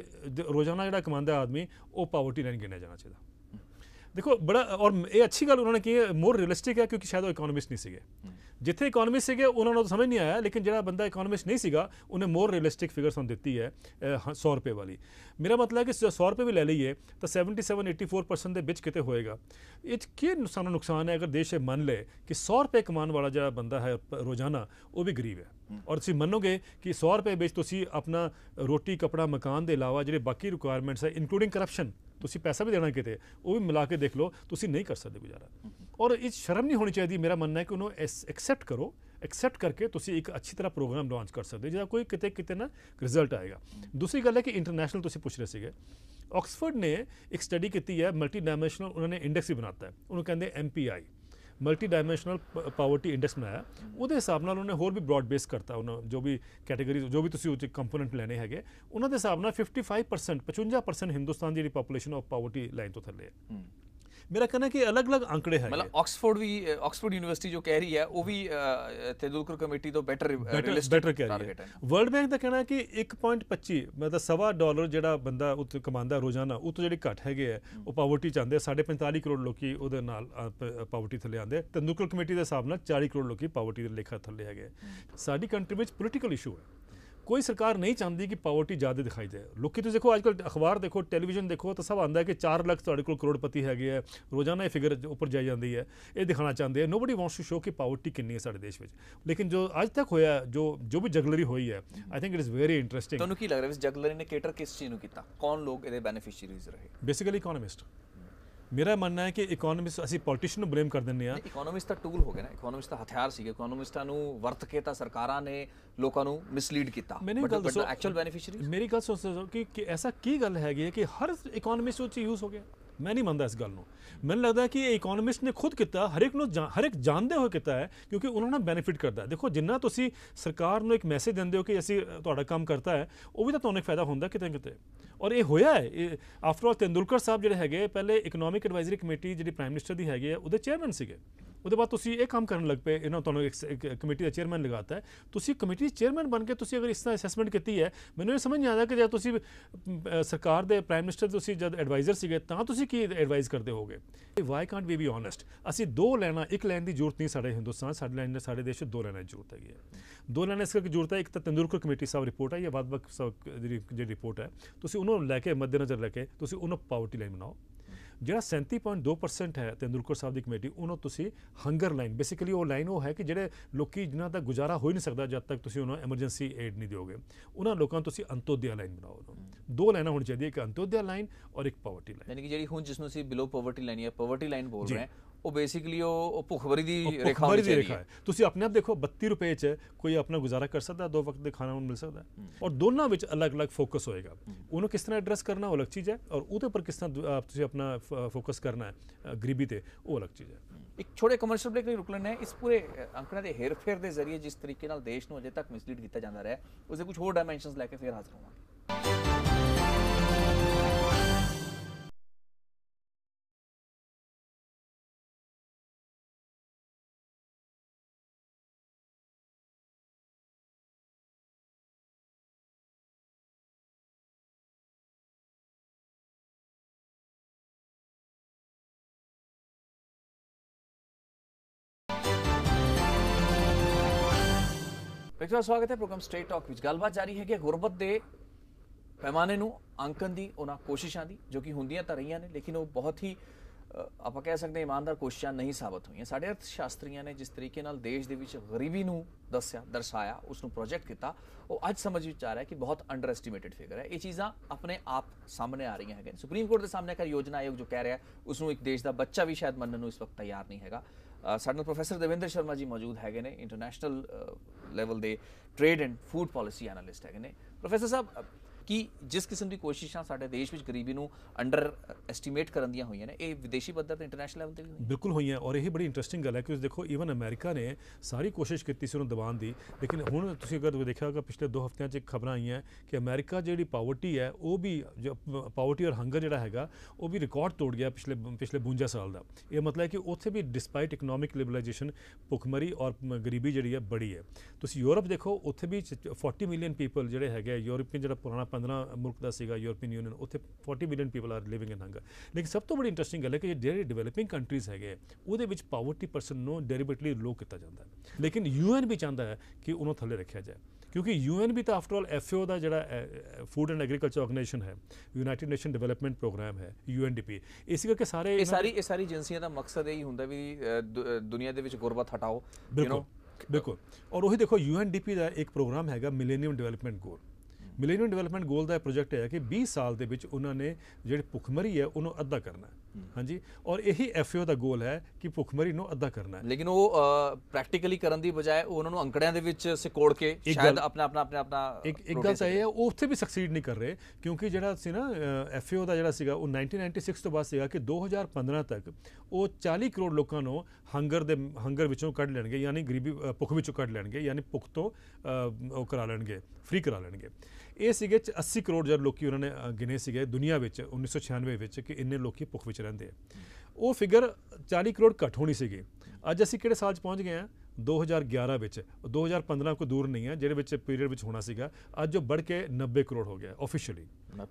ਰੋਜ਼ਾਨਾ ਜਿਹੜਾ ਕਮਾਉਂਦਾ ਆਦਮੀ ਉਹ ਪਾਵਰਟੀ ਲਾਈਨ ਗਿਣਿਆ ਜਾਣਾ ਚਾਹੀਦਾ ਦੇਖੋ ਬੜਾ ਔਰ ਇਹ ਅੱਛੀ ਗੱਲ ਉਹਨਾਂ ਨੇ ਕੀ ਮੋਰ ਰਿਅਲਿਸਟਿਕ ਹੈ ਕਿਉਂਕਿ ਸ਼ਾਇਦ ਉਹ ਇਕਨੋਮਿਸਟ ਨਹੀਂ ਸੀਗੇ ਜਿੱਥੇ ਇਕਨੋਮਿਸਟ ਸੀਗੇ ਉਹਨਾਂ ਨੂੰ ਸਮਝ ਨਹੀਂ ਆਇਆ ਲੇਕਿਨ ਜਿਹੜਾ ਬੰਦਾ ਇਕਨੋਮਿਸਟ ਨਹੀਂ ਸੀਗਾ ਉਹਨੇ ਮੋਰ ਰਿਅਲਿਸਟਿਕ ਫਿਗਰਸ ਹੁਣ ਦਿੱਤੀ ਹੈ 100 ਰੁਪਏ ਵਾਲੀ ਮੇਰਾ ਮਤਲਬ ਹੈ ਕਿ 100 ਰੁਪਏ ਵੀ ਲੈ ਲਈਏ ਤਾਂ 77 84% ਦੇ ਵਿੱਚ ਕਿਤੇ ਹੋਏਗਾ ਇਹ ਕੀ ਨੁਕਸਾਨ ਨੁਕਸਾਨ ਹੈ ਅਗਰ ਦੇਸ਼ ਇਹ ਮੰਨ ਲੇ ਕਿ 100 ਰੁਪਏ ਕਮਾਉਣ ਵਾਲਾ ਜਿਹੜਾ ਬੰਦਾ ਹੈ ਰੋਜ਼ਾਨਾ ਉਹ ਵੀ ਗਰੀਬ ਹੈ ਔਰ ਤੁਸੀਂ ਮੰਨੋਗੇ ਕਿ 100 ਰੁਪਏ ਵਿੱਚ ਤੁਸੀਂ ਆਪਣਾ ਰੋਟੀ ਕਪੜਾ ਮਕਾਨ ਦੇ ਇਲਾਵਾ ਜਿਹੜੇ ਬਾਕੀ ਰਿਕੁਆਇਰਮੈਂਟਸ ਹੈ ਇਨਕਲੂਡਿੰਗ ਕਰਪਸ਼ਨ ਤੁਸੀਂ ਪੈਸਾ ਵੀ ਦੇਣਾ ਕਿਤੇ ਉਹ ਵੀ ਮਿਲਾ ਕੇ ਦੇਖ ਲਓ ਤੁਸੀਂ ਨਹੀਂ ਕਰ ਸਕਦੇ ਗੁਜ਼ਾਰਾ ਔਰ ਇਸ ਸ਼ਰਮ ਨਹੀਂ ਹੋਣੀ ਚਾਹੀਦੀ ਮੇਰਾ ਮੰਨਣਾ ਹੈ ਕਿ ਉਹਨੂੰ ਐਕਸੈਪਟ ਕਰੋ ਐਕਸੈਪਟ ਕਰਕੇ ਤੁਸੀਂ ਇੱਕ ਅੱਛੀ ਤਰ੍ਹਾਂ ਪ੍ਰੋਗਰਾਮ ਲਾਂਚ ਕਰ ਸਕਦੇ ਜਿਹਦਾ ਕੋਈ ਕਿਤੇ ਕਿਤੇ ਨਾ ਰਿਜ਼ਲਟ ਆਏਗਾ ਦੂਸਰੀ ਗੱਲ ਹੈ ਕਿ ਇੰਟਰਨੈਸ਼ਨਲ ਤੁਸੀਂ ਪੁੱਛ ਰਹੇ ਸੀਗੇ ਆਕਸਫੋਰਡ ਨੇ ਇੱਕ ਸਟੱਡੀ ਕੀਤੀ ਹੈ ਮਲਟੀ ਡਾਈਮੈਂਸ਼ਨਲ ਉਹਨਾਂ ਨੇ ਇੰਡੈਕਸ ਹੀ ਬਣਾਤਾ ਹੈ ਉਹਨੂੰ ਕਹਿੰਦੇ MPI multi dimensional poverty index ਬਣਾਇਆ ਉਹਦੇ ਹਿਸਾਬ ਨਾਲ ਉਹਨੇ ਹੋਰ ਵੀ ਬ੍ਰੌਡ ਬੇਸ ਕਰਤਾ ਉਹਨਾਂ ਜੋ ਵੀ ਕੈਟਾਗਰੀ ਜੋ ਵੀ ਤੁਸੀਂ ਉਹ ਚ ਕੰਪੋਨੈਂਟ ਲੈਣੇ ਹੈਗੇ ਉਹਨਾਂ ਦੇ ਹਿਸਾਬ ਨਾਲ 55% 55% ਹਿੰਦੁਸਤਾਨ ਦੀ ਜਿਹੜੀ ਪੋਪੂਲੇਸ਼ਨ ਆਫ ਪਾਵਰਟੀ ਲਾਈਨ ਤੋਂ ਥੱਲੇ ਹੈ ਮੇਰਾ कहना ਕਿ ਅਲੱਗ-ਅਲੱਗ ਅੰਕੜੇ ਹੈ ਮਤਲਬ ਆਕਸਫੋਰਡ ਵੀ ਆਕਸਫੋਰਡ ਯੂਨੀਵਰਸਿਟੀ ਜੋ ਕਹਿ ਰਹੀ ਹੈ ਉਹ ਵੀ भी ਕਮੇਟੀ ਤੋਂ ਬੈਟਰ बेटर बेटर ਰਹੀ ਹੈ ਵਰਲਡ ਬੈਂਕ ਦਾ ਕਹਿਣਾ ਕਿ 1.25 ਮਤਲਬ ਸਵਾ ਡਾਲਰ ਜਿਹੜਾ ਬੰਦਾ ਉਹ ਕਮਾਉਂਦਾ ਰੋਜ਼ਾਨਾ ਉਹ ਤੋਂ ਜਿਹੜੇ ਘੱਟ ਹੈਗੇ ਆ ਉਹ ਪਾਵਰਟੀ ਚ ਆਉਂਦੇ 45 ਕਰੋੜ ਲੋਕੀ ਉਹਦੇ ਨਾਲ ਪਾਵਰਟੀ ਥੱਲੇ ਆਉਂਦੇ ਤੰਦੂਕਰ ਕਮੇਟੀ ਦੇ ਹਿਸਾਬ ਨਾਲ 40 ਕਰੋੜ ਲੋਕੀ ਪਾਵਰਟੀ ਦੇ ਲੇਖਾ ਥੱਲੇ ਹੈਗੇ ਸਾਡੀ ਕੰਟਰੀ ਵਿੱਚ ਪੋਲੀਟੀਕਲ ਇਸ਼ੂ ਹੈ ਕੋਈ ਸਰਕਾਰ ਨਹੀਂ ਚਾਹੁੰਦੀ ਕਿ ਪਾਵਰਟੀ ਜ਼ਿਆਦਾ ਦਿਖਾਈ ਦੇ ਲੋਕੀ ਤੁਸੀਂ ਦੇਖੋ ਅੱਜਕੱਲ ਅਖਬਾਰ ਦੇਖੋ ਟੈਲੀਵਿਜ਼ਨ ਦੇਖੋ ਤਾਂ ਸਭ ਆਂਦਾ ਕਿ 4 ਲੱਖ ਤੁਹਾਡੇ ਕੋਲ ਕਰੋੜਪਤੀ ਹੈਗੇ ਆ ਰੋਜ਼ਾਨਾ ਇਹ ਫਿਗਰ ਉੱਪਰ ਜਾਈ ਜਾਂਦੀ ਹੈ ਇਹ ਦਿਖਾਣਾ ਚਾਹੁੰਦੇ ਆ ਨੋਬਡੀ ਵਾਂਟਸ ਟੂ ਸ਼ੋ ਕਿ ਪਾਵਰਟੀ ਕਿੰਨੀ ਹੈ ਸਾਡੇ ਦੇਸ਼ ਵਿੱਚ ਲੇਕਿਨ ਜੋ ਅੱਜ ਤੱਕ ਹੋਇਆ ਜੋ ਜੋ ਵੀ ਜਗਲਰੀ ਹੋਈ ਹੈ I think it is very interesting ਤੁਹਾਨੂੰ ਕੀ ਲੱਗ ਰਿਹਾ ਇਸ ਜਗਲਰੀ ਨੇ ਕੇਟਰ ਕਿਸ ਚੀਜ਼ ਨੂੰ ਕੀਤਾ ਕੌਣ ਲੋਕ ਇਹਦੇ ਬੈਨੀਫਿਸ਼ੀਅਰੀਜ਼ ਰਹੇ ਬੇਸਿਕਲੀ ਇਕਨੋਮਿਸਟ ਮੇਰਾ ਮੰਨਣਾ ਹੈ ਕਿ ਇਕਨੋਮਿਸਟ ਅਸੀਂ ਪੋਲਿਟਿਸ਼ੀਅਨ ਨੂੰ ਬਲੇਮ ਕਰ ਦਿੰਨੇ ਆ ਇਕਨੋਮਿਸਟ ਤਾਂ ਟੂਲ ਹੋ ਗਏ ਨਾ ਇਕਨੋਮਿਸਟ ਤਾਂ ਹਥਿਆਰ ਸੀਗੇ ਇਕਨੋਮਿਸਟਾਂ ਨੂੰ ਵਰਤ ਕੇ ਤਾਂ ਸਰਕਾਰਾਂ ਨੇ ਲੋਕਾਂ ਨੂੰ ਮਿਸਲੀਡ ਕੀਤਾ ਬਟ ਐਕਚੁਅਲ ਬੈਨੀਫੀਸ਼ੀਅਰੀ ਮੇਰੀ ਗੱਲ ਸੋਚੋ ਕਿ ਐਸਾ ਕੀ ਗੱਲ ਹੈਗੀ ਹੈ ਕਿ ਹਰ ਇਕਨੋਮਿਸਟ ਉਹ ਚ ਯੂਜ਼ ਹੋ ਗਿਆ ਮੈਂ ਨਹੀਂ ਮੰਨਦਾ ਇਸ ਗੱਲ ਨੂੰ ਮੈਨੂੰ ਲੱਗਦਾ ਕਿ ਇਹ ਇਕਨੋਮਿਸਟ ਨੇ ਖੁਦ ਕੀਤਾ ਹਰ ਇੱਕ ਨੂੰ ਹਰ ਇੱਕ ਜਾਣਦੇ ਹੋਏ ਕੀਤਾ ਹੈ ਕਿਉਂਕਿ ਉਹਨਾਂ ਨੂੰ ਬੈਨੀਫਿਟ ਕਰਦਾ ਦੇਖੋ ਜਿੰਨਾ ਤੁਸੀਂ ਸਰਕਾਰ ਨੂੰ ਇੱਕ ਮੈਸੇਜ ਦਿੰਦੇ ਹੋ ਕਿ ਅਸੀਂ ਤੁਹਾਡਾ ਕੰਮ ਕਰਤਾ ਹੈ ਉਹ ਵੀ ਤਾਂ ਤੁਹਾਨੂੰ ਫਾਇਦਾ ਹੁੰਦਾ ਕਿਤੇ ਕਿਤੇ ਔਰ ਇਹ ਹੋਇਆ ਹੈ ਆਫਟਰ ਆਲ ਤੇਂਦੁਲਕਰ ਸਾਹਿਬ ਜਿਹੜੇ ਹੈਗੇ ਪਹਿਲੇ ਇਕਨੋਮਿਕ ਐਡਵਾਈਜ਼ਰੀ ਕਮੇਟੀ ਜਿਹੜੀ ਪ੍ਰਾਈਮ ਮਿਨਿਸਟਰ ਦੀ ਹੈਗੀ ਹੈ ਉਹਦੇ ਚੇਅਰਮੈਨ ਸੀਗੇ ਉਹਦੇ ਬਾਅਦ ਤੁਸੀਂ ਇਹ ਕੰਮ ਕਰਨ ਲੱਗ ਪਏ ਇਹਨਾਂ ਤੁਹਾਨੂੰ ਇੱਕ ਕਮੇਟੀ ਦਾ ਚੇਅਰਮੈਨ ਲਗਾਤਾ ਹੈ ਤੁਸੀਂ ਕਮੇਟੀ ਚੇਅਰਮੈਨ ਬਣ ਕੇ ਤੁਸੀਂ ਅਗਰ ਇਸ ਤਰ੍ਹਾਂ ਅਸੈਸਮੈਂਟ ਕੀਤੀ ਹੈ ਮੈਨੂੰ ਇਹ ਸਮਝ ਨਹੀਂ ਆਦਾ ਕਿ ਜੇ ਤੁਸੀਂ ਸਰਕਾਰ ਦੇ ਪ੍ਰਾਈਮ ਮਿਨਿਸਟਰ ਤੁਸੀਂ ਜਦ ਐਡਵਾਈਜ਼ਰ ਸੀਗੇ ਤਾਂ ਤੁਸੀਂ ਕੀ ਐਡਵਾਈਸ ਕਰਦੇ ਹੋਗੇ why can't we be honest ਅਸੀਂ ਦੋ ਲੈਣਾ ਇੱਕ ਲੈਣ ਦੀ ਜ਼ਰੂਰਤ ਨਹੀਂ ਸਾਡੇ ਹਿੰਦੁਸਤਾਨ ਸਾਡੇ ਲੈਣ ਦੇ ਸਾਡੇ ਦੇਸ਼ ਦੋ ਲੈਣਾ ਜ਼ਰੂਰਤ ਹੈਗੀ ਹੈ ਦੋ ਲੈਣਾ ਇਸ ਕਰਕੇ ਜ਼ਰੂਰਤ ਹੈ ਇੱਕ ਤਾਂ ਤੰਦੂਰਕਰ ਕਮੇਟੀ ਸਾਹਿਬ ਰਿਪੋਰਟ ਹੈ ਜਾਂ ਬਾਦਬਕ ਜਿਹੜੀ ਰਿਪੋਰਟ ਹੈ ਤੁਸੀਂ ਉਹਨਾਂ ਨੂੰ ਲੈ ਕੇ ਮੱਦੇਨਜ਼ਰ ਲੈ ਕੇ ਤੁਸੀਂ ਉਹਨਾਂ ਪਾਵਰਟੀ ਲਾਈਨ ਬਣਾਓ ਜਿਹੜਾ 37.2% ਹੈ ਤੇਂਦੁਲਕਰ ਸਾਹਿਬ ਦੀ ਕਮੇਟੀ ਉਹਨੂੰ ਤੁਸੀਂ ਹੰਗਰ ਲਾਈਨ ਬੇਸਿਕਲੀ ਉਹ ਲਾਈਨ ਉਹ ਹੈ ਕਿ ਜਿਹੜੇ ਲੋਕੀ ਜਿਨ੍ਹਾਂ ਦਾ ਗੁਜ਼ਾਰਾ ਹੋ ਹੀ ਨਹੀਂ ਸਕਦਾ ਜਦ ਤੱਕ ਤੁਸੀਂ ਉਹਨਾਂ ਨੂੰ ਐਮਰਜੈਂਸੀ ਏਡ ਨਹੀਂ ਦਿਓਗੇ ਉਹਨਾਂ ਲੋਕਾਂ ਨੂੰ ਤੁਸੀਂ ਅੰਤੋਦਿਆ ਲਾਈਨ ਬਣਾਓ ਉਹਨਾਂ ਦੋ ਲਾਈਨਾਂ ਹੋਣੀ ਚਾਹੀਦੀ ਇੱਕ ਅੰਤੋਦਿਆ ਲਾਈਨ ਔਰ ਇੱਕ ਪਾਵਰਟੀ ਲਾਈਨ ਯਾਨੀ ਕਿ ਜਿਹੜੀ ਹੁਣ ਜਿਸ ਨੂੰ ਅਸੀਂ ਬਿਲੋ ਪਾਵਰਟੀ ਲਾਈਨ ਜਾਂ ਪਾਵਰਟੀ ਲਾਈਨ ਬੋਲ ਰਹੇ ਹਾਂ ਉਹ ਬੇਸਿਕਲੀ ਉਹ ਭੁਖਬਰੀ ਦੀ ਰੇਖਾ ਹੋਣੀ ਹੈ ਤੁਸੀਂ ਆਪਣੇ ਆਪ ਦੇਖੋ 32 ਰੁਪਏ 'ਚ ਕੋਈ ਆਪਣਾ ਗੁਜ਼ਾਰਾ ਕਰ ਸਕਦਾ ਦੋ ਵਕਤ ਦੇ ਖਾਣਾ ਨੂੰ ਮਿਲ ਸਕਦਾ ਔਰ ਦੋਨਾਂ ਵਿੱਚ ਅਲੱਗ-ਅਲੱਗ ਫੋਕਸ ਹੋਏਗਾ ਉਹਨੂੰ ਕਿਸ ਤਰ੍ਹਾਂ ਐਡਰੈਸ ਕਰਨਾ ਉਹ ਅਲੱਗ ਚੀਜ਼ ਹੈ ਔਰ ਉਹਦੇ ਪਰ ਕਿਸ ਤਰ੍ਹਾਂ ਤੁਸੀਂ ਆਪਣਾ ਫੋਕਸ ਕਰਨਾ ਹੈ ਗਰੀਬੀ ਤੇ ਉਹ ਅਲੱਗ ਚੀਜ਼ ਹੈ ਇੱਕ ਛੋਟੇ ਕਮਰਸ਼ੀਅਲ ਬ੍ਰੇਕ ਲਈ ਰੁਕ ਲੈਣਾ ਹੈ ਇਸ ਪੂਰੇ ਅੰਕੜਾਂ ਦੇ ਹੇਰਫੇਰ ਦੇ ਜ਼ਰੀਏ ਜਿਸ ਤਰੀਕੇ ਨਾਲ ਦੇਸ਼ ਨੂੰ ਅਜੇ ਤੱਕ ਮਿਸਲੀਡ ਕੀਤਾ ਜਾਂਦਾ ਰਿਹਾ ਉਸੇ ਕੁਝ ਹੋਰ ਡਾਈਮੈਂਸ਼ਨਸ ਲੈ ਕੇ ਫੇਰ ਹਾਜ਼ਰ ਹੋਵਾਂਗੇ ਦਰਸ਼ਕਾਂ ਸਵਾਗਤ ਹੈ ਪ੍ਰੋਗਰਾਮ ਸਟ੍ਰੇਟ ਟਾਕ ਵਿੱਚ ਗੱਲਬਾਤ ਜਾਰੀ ਹੈ ਕਿ ਗੁਰਬਤ ਦੇ ਪੈਮਾਨੇ ਨੂੰ ਅੰਕਣ ਦੀ ਉਹਨਾਂ ਕੋਸ਼ਿਸ਼ਾਂ ਦੀ ਜੋ ਕਿ ਹੁੰਦੀਆਂ ਤਾਂ ਰਹੀਆਂ ਨੇ ਲੇਕਿਨ ਉਹ ਬਹੁਤ ਹੀ ਆਪਾਂ ਕਹਿ ਸਕਦੇ ਇਮਾਨਦਾਰ ਕੋਸ਼ਿਸ਼ਾਂ ਨਹੀਂ ਸਾਬਤ ਹੋਈਆਂ ਸਾਡੇ ਅਰਥ ਸ਼ਾਸਤਰੀਆਂ ਨੇ ਜਿਸ ਤਰੀਕੇ ਨਾਲ ਦੇਸ਼ ਦੇ ਵਿੱਚ ਗਰੀਬੀ ਨੂੰ ਦੱਸਿਆ ਦਰਸਾਇਆ ਉਸ ਨੂੰ ਪ੍ਰੋਜੈਕਟ ਕੀਤਾ ਉਹ ਅੱਜ ਸਮਝ ਵਿੱਚ ਆ ਰਿਹਾ ਕਿ ਬਹੁਤ ਅੰਡਰ ਐਸਟੀਮੇਟਿਡ ਫਿਗਰ ਹੈ ਇਹ ਚੀਜ਼ਾਂ ਆਪਣੇ ਆਪ ਸਾਹਮਣੇ ਆ ਰਹੀਆਂ ਹੈਗੀਆਂ ਸੁਪਰੀਮ ਕੋਰਟ ਦੇ ਸਾਹਮਣੇ ਕਰ ਯੋਜਨਾ ਆਯੋਗ ਜੋ ਕਹਿ ਰਿਹਾ ਉਸ ਨੂੰ ਇੱਕ ਦੇਸ਼ ਦਾ ਬੱਚਾ ਵੀ ਸ਼ਾਇਦ ਮੰਨਣ ਨੂੰ ਇਸ ਵਕਤ ਤਿਆਰ ਨਹੀਂ ਹੈਗਾ ਸਾਡੇ ਨਾਲ ਪ੍ਰੋਫੈਸਰ ਦੇਵਿੰਦਰ ਸ਼ਰਮਾ ਜੀ ਮੌਜੂਦ ਹੈਗੇ ਨੇ ਇੰਟਰਨੈਸ਼ਨਲ ਲੈਵਲ ਦੇ trade and food policy analyst ਹੈਗੇ ਨੇ ਪ੍ਰੋਫੈਸਰ ਸਾਹਿਬ ਕਿ ਜਿਸ ਕਿਸਮ ਦੀ ਕੋਸ਼ਿਸ਼ਾਂ ਸਾਡੇ ਦੇਸ਼ ਵਿੱਚ ਗਰੀਬੀ ਨੂੰ ਅੰਡਰ ਐਸਟੀਮੇਟ ਕਰਨ ਦੀਆਂ ਹੋਈਆਂ ਨੇ ਇਹ ਵਿਦੇਸ਼ੀ ਪੱਧਰ ਤੇ ਇੰਟਰਨੈਸ਼ਨਲ ਲੈਵਲ ਤੇ ਵੀ ਹੋਈਆਂ ਬਿਲਕੁਲ ਹੋਈਆਂ ਔਰ ਇਹ ਬੜੀ ਇੰਟਰਸਟਿੰਗ ਗੱਲ ਹੈ ਕਿ ਤੁਸੀਂ ਦੇਖੋ ਈਵਨ ਅਮਰੀਕਾ ਨੇ ਸਾਰੀ ਕੋਸ਼ਿਸ਼ ਕੀਤੀ ਸੀ ਉਹਨੂੰ ਦਬਾਉਣ ਦੀ ਲੇਕਿਨ ਹੁਣ ਤੁਸੀਂ ਅਗਰ ਦੇਖਿਆ ਹੋਗਾ ਪਿਛਲੇ 2 ਹਫ਼ਤਿਆਂ 'ਚ ਖਬਰਾਂ ਆਈਆਂ ਕਿ ਅਮਰੀਕਾ ਜਿਹੜੀ ਪਾਵਰਟੀ ਹੈ ਉਹ ਵੀ ਪਾਵਰਟੀ ਔਰ ਹੰਗਰ ਜਿਹੜਾ ਹੈਗਾ ਉਹ ਵੀ ਰਿਕਾਰਡ ਤੋੜ ਗਿਆ ਪਿਛਲੇ ਪਿਛਲੇ 52 ਸਾਲ ਦਾ ਇਹ ਮਤਲਬ ਹੈ ਕਿ ਉੱਥੇ ਵੀ ਡਿਸਪਾਈਟ ਇਕਨੋਮਿਕ ਲਿਬਰਲਾਈਜੇਸ਼ਨ ਭੁਖਮਰੀ ਔਰ ਗਰੀਬੀ ਜਿਹੜੀ ਹੈ ਬੜੀ ਹੈ ਤੁਸੀਂ ਯੂਰਪ ਦੇਖੋ ਉੱਥੇ ਵੀ 40 ਮਿਲੀਅਨ ਪੀਪਲ ਜਿਹੜੇ ਹੈਗੇ ਯੂਰਪੀਅਨ ਜਿਹੜਾ ਪੁਰਾਣਾ 15 ਮੁਲਕ ਦਾ ਸੀਗਾ ਯੂਰਪੀਅਨ ਯੂਨੀਅਨ ਉੱਥੇ 40 billion people are living in hunger ਲੇਕਿਨ ਸਭ ਤੋਂ ਬੜੀ ਇੰਟਰਸਟਿੰਗ ਗੱਲ ਹੈ ਕਿ ਜਿਹੜੇ ਡਿਵੈਲਪਿੰਗ ਕੰਟਰੀਜ਼ ਹੈਗੇ ਉਹਦੇ ਵਿੱਚ ਪਾਵਰਟੀ ਪਰਸਨ ਨੂੰ ਡੈਰੀਵੇਟਿਵਲੀ ਲੋ ਕੀਤਾ ਜਾਂਦਾ ਹੈ ਲੇਕਿਨ ਯੂਐਨ ਵੀ ਚਾਹੁੰਦਾ ਹੈ ਕਿ ਉਹਨੂੰ ਥੱਲੇ ਰੱਖਿਆ ਜਾਏ ਕਿਉਂਕਿ ਯੂਐਨ ਵੀ ਤਾਂ ਆਫਟਰ ਆਲ ਐਫਏਓ ਦਾ ਜਿਹੜਾ ਫੂਡ ਐਂਡ ਐਗਰੀਕਲਚਰ ਆਰਗੇਨਾਈਜੇਸ਼ਨ ਹੈ ਯੂਨਾਈਟਿਡ ਨੇਸ਼ਨ ਡਿਵੈਲਪਮੈਂਟ ਪ੍ਰੋਗਰਾਮ ਹੈ ਯੂਐਨਡੀਪੀ ਇਸ ਕਰਕੇ ਸਾਰੇ ਇਹ ਸਾਰੀ ਇਹ ਸਾਰੀ ਏਜੰਸੀਆਂ ਦਾ ਮਕਸਦ ਇਹ ਹੀ ਹੁੰਦਾ ਵੀ ਦੁਨੀਆ ਦੇ ਵਿੱਚ ਗੁਰਬਤ ਹਟਾਓ ਯੂ ਬਿਲਕੁਲ ਔਰ ਉਹੀ ਦੇਖੋ ਯੂਐਨਡੀਪੀ ਦਾ ਇੱਕ ਪ੍ਰੋਗਰਾਮ ਹੈਗਾ millennium development goal millennium development goal ਦਾ ਪ੍ਰੋਜੈਕਟ ਹੈ ਕਿ 20 ਸਾਲ ਦੇ ਵਿੱਚ ਉਹਨਾਂ ਨੇ ਜਿਹੜੀ ਭੁੱਖਮਰੀ ਹੈ ਉਹਨੂੰ ਅੱਧਾ ਕਰਨਾ ਹਾਂਜੀ ਔਰ ਇਹੀ ਐਫਏਓ ਦਾ ਗੋਲ ਹੈ ਕਿ ਭੁੱਖਮਰੀ ਨੂੰ ਅੱਧਾ ਕਰਨਾ ਹੈ ਲੇਕਿਨ ਉਹ ਪ੍ਰੈਕਟੀਕਲੀ ਕਰਨ ਦੀ ਬਜਾਏ ਉਹਨਾਂ ਨੂੰ ਅੰਕੜਿਆਂ ਦੇ ਵਿੱਚ ਸਿਕੋੜ ਕੇ ਸ਼ਾਇਦ ਆਪਣਾ ਆਪਣਾ ਆਪਣਾ ਆਪਣਾ ਇੱਕ ਇੱਕ ਗੱਲ ਸਹੀ ਹੈ ਉਹ ਉੱਥੇ ਵੀ ਸਕਸੀਡ ਨਹੀਂ ਕਰ ਰਹੇ ਕਿਉਂਕਿ ਜਿਹੜਾ ਸੀ ਨਾ ਐਫਏਓ ਦਾ ਜਿਹੜਾ ਸੀਗਾ ਉਹ 1996 ਤੋਂ ਬਾਅਦ ਸੀਗਾ ਕਿ 2015 ਤੱਕ ਉਹ 40 ਕਰੋੜ ਲੋਕਾਂ ਨੂੰ ਹੰਗਰ ਦੇ ਹੰਗਰ ਵਿੱਚੋਂ ਕੱਢ ਲੈਣਗੇ ਯਾਨੀ ਗਰੀਬੀ ਭੁੱਖ ਵਿੱਚੋਂ ਕੱਢ ਲੈਣਗੇ ਯਾਨੀ ਭੁੱਖ ਤੋਂ ਉਹ ਕਰਾ ਲੈਣਗੇ ਫ੍ਰੀ ਕਰਾ ਲੈਣਗੇ ਇਹ ਸੀਗੇ 80 ਕਰੋੜ ਜਰ ਲੋਕੀ ਉਹਨਾਂ ਨੇ ਗਿਨੇ ਸੀਗੇ ਦੁਨੀਆ ਵਿੱਚ 1996 ਵਿੱਚ ਕਿ ਇੰਨੇ ਲੋਕੀ ਭੁੱਖ ਵਿੱਚ ਰਹਿੰਦੇ ਆ ਉਹ ਫਿਗਰ 40 ਕਰੋੜ ਘਟ ਹੋਣੀ ਸੀਗੀ ਅੱਜ ਅਸੀਂ ਕਿਹੜੇ ਸਾਲ 'ਚ ਪਹੁੰਚ ਗਏ ਆ 2011 ਵਿੱਚ 2015 ਕੋ ਦੂਰ ਨਹੀਂ ਹੈ ਜਿਹੜੇ ਵਿੱਚ ਪੀਰੀਅਡ ਵਿੱਚ ਹੋਣਾ ਸੀਗਾ ਅੱਜ ਉਹ ਵੱਧ ਕੇ 90 ਕਰੋੜ ਹੋ ਗਿਆ ਆਫੀਸ਼ੀਅਲੀ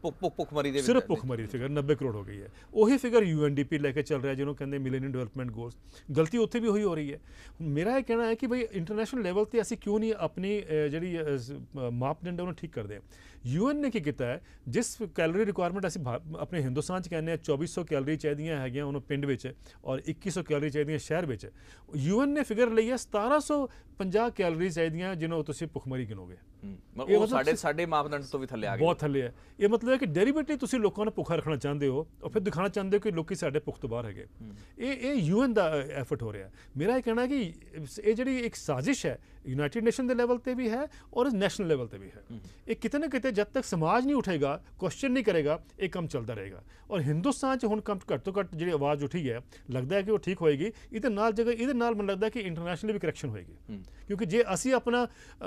ਭੁੱਖਮਰੀ ਦੇ ਸਿਰਫ ਭੁੱਖਮਰੀ ਫਿਗਰ 90 ਕਰੋੜ ਹੋ ਗਈ ਹੈ ਉਹੀ ਫਿਗਰ ਯੂਐਨਡੀਪੀ ਲੈ ਕੇ ਚੱਲ ਰਿਹਾ ਜਿਹਨੂੰ ਕਹਿੰਦੇ ਮਿਲੇਨੀਅਮ ਡਿਵੈਲਪਮੈਂਟ ਗੋਲਸ ਗਲਤੀ ਉੱਥੇ ਵੀ ਹੋਈ ਹੋ ਰਹੀ ਹੈ ਮੇਰਾ ਇਹ ਕਹਿਣਾ ਹੈ ਕਿ ਭਈ ਇੰਟਰਨੈਸ਼ਨਲ ਲੈਵਲ ਤੇ ਅਸੀਂ ਕਿਉਂ ਨਹੀਂ ਆਪਣੀ ਜਿਹੜੀ ਮਾਪਦੰਡ ਉਹਨੂੰ ਠੀਕ ਕਰਦੇ ਯੂਐਨ ਨੇ ਕੀ ਕੀਤਾ ਹੈ ਜਿਸ ਕੈਲੋਰੀ ਰਿਕੁਆਇਰਮੈਂਟ ਅਸੀਂ ਆਪਣੇ ਹਿੰਦੁਸਤਾਨ ਚ ਕਹਿੰਦੇ ਆ 2400 ਕੈਲੋਰੀ ਚਾਹੀਦੀਆਂ ਹੈਗੀਆਂ ਉਹਨੂੰ ਪਿੰਡ ਵਿੱਚ ਔਰ 2100 ਕੈਲੋਰੀ ਚਾਹੀਦੀਆਂ ਸ਼ਹਿਰ ਵਿੱਚ ਯੂਐਨ ਨੇ ਫਿਗਰ ਲਈ ਹੈ 1750 ਕੈਲਰੀਜ਼ ਚਾਹੀਦੀਆਂ ਜਿਨ੍ਹਾਂ ਤੁਸੀਂ ਭੁੱਖਮਰੀ ਗਿਨੋਗੇ ਮਤਲਬ ਉਹ ਸਾਡੇ ਸਾਡੇ ਮਾਪਦੰਡ ਤੋਂ ਵੀ ਥੱਲੇ ਆ ਗਏ ਬਹੁਤ ਥੱਲੇ ਹੈ ਇਹ ਮਤਲਬ ਹੈ ਕਿ ਡੈਰੀਵੇਟਿਵ ਤੁਸੀਂ ਲੋਕਾਂ ਨੂੰ ਭੁੱਖਾ ਰੱਖਣਾ ਚਾਹੁੰਦੇ ਹੋ ਔਰ ਫਿਰ ਦਿਖਾਣਾ ਚਾਹੁੰਦੇ ਹੋ ਕਿ ਲੋਕੀ ਸਾਡੇ ਪੁਖਤ ਬਾਹਰ ਹੈਗੇ ਇਹ ਇਹ ਯੂਐਨ ਦਾ ਐਫਰਟ ਹੋ ਰਿਹਾ ਮੇਰਾ ਇਹ ਕਹਿਣਾ ਕਿ ਇਹ ਜਿਹੜੀ ਇੱਕ ਸਾਜ਼ਿਸ਼ ਹੈ ਯੂਨਾਈਟਿਡ ਨੇਸ਼ਨ ਦੇ ਲੈਵਲ ਤੇ ਵੀ ਹੈ ਔਰ ਨੈਸ਼ਨਲ ਲੈਵਲ ਤੇ ਵੀ ਹੈ ਇਹ ਕਿਤੇ ਨਾ ਕਿਤੇ ਜਦ ਤੱਕ ਸਮਾਜ ਨਹੀਂ ਉਠੇਗਾ ਕੁਐਸਚਨ ਨਹੀਂ ਕਰੇਗਾ ਇਹ ਕੰਮ ਚੱਲਦਾ ਰਹੇਗਾ ਔਰ ਹਿੰਦੁਸਤਾਨ 'ਚ ਹੁਣ ਕੰਮ ਘੱਟ ਤੋਂ ਘੱਟ ਜਿਹੜੀ ਆਵਾਜ਼ ਉੱਠੀ ਹੈ ਲੱਗਦਾ ਹੈ ਕਿ ਉਹ ਠੀਕ ਹੋਏਗੀ ਇਹਦੇ ਨਾਲ ਜਗ੍ਹਾ ਇਹਦੇ ਨਾਲ ਮੈਨੂੰ ਲੱਗਦਾ ਕਿ ਇੰਟਰਨੈਸ਼ਨਲੀ ਵੀ ਕਰੈਕਸ਼ਨ ਹੋਏਗੀ ਕਿਉਂਕਿ ਜੇ ਅਸੀਂ ਆਪਣਾ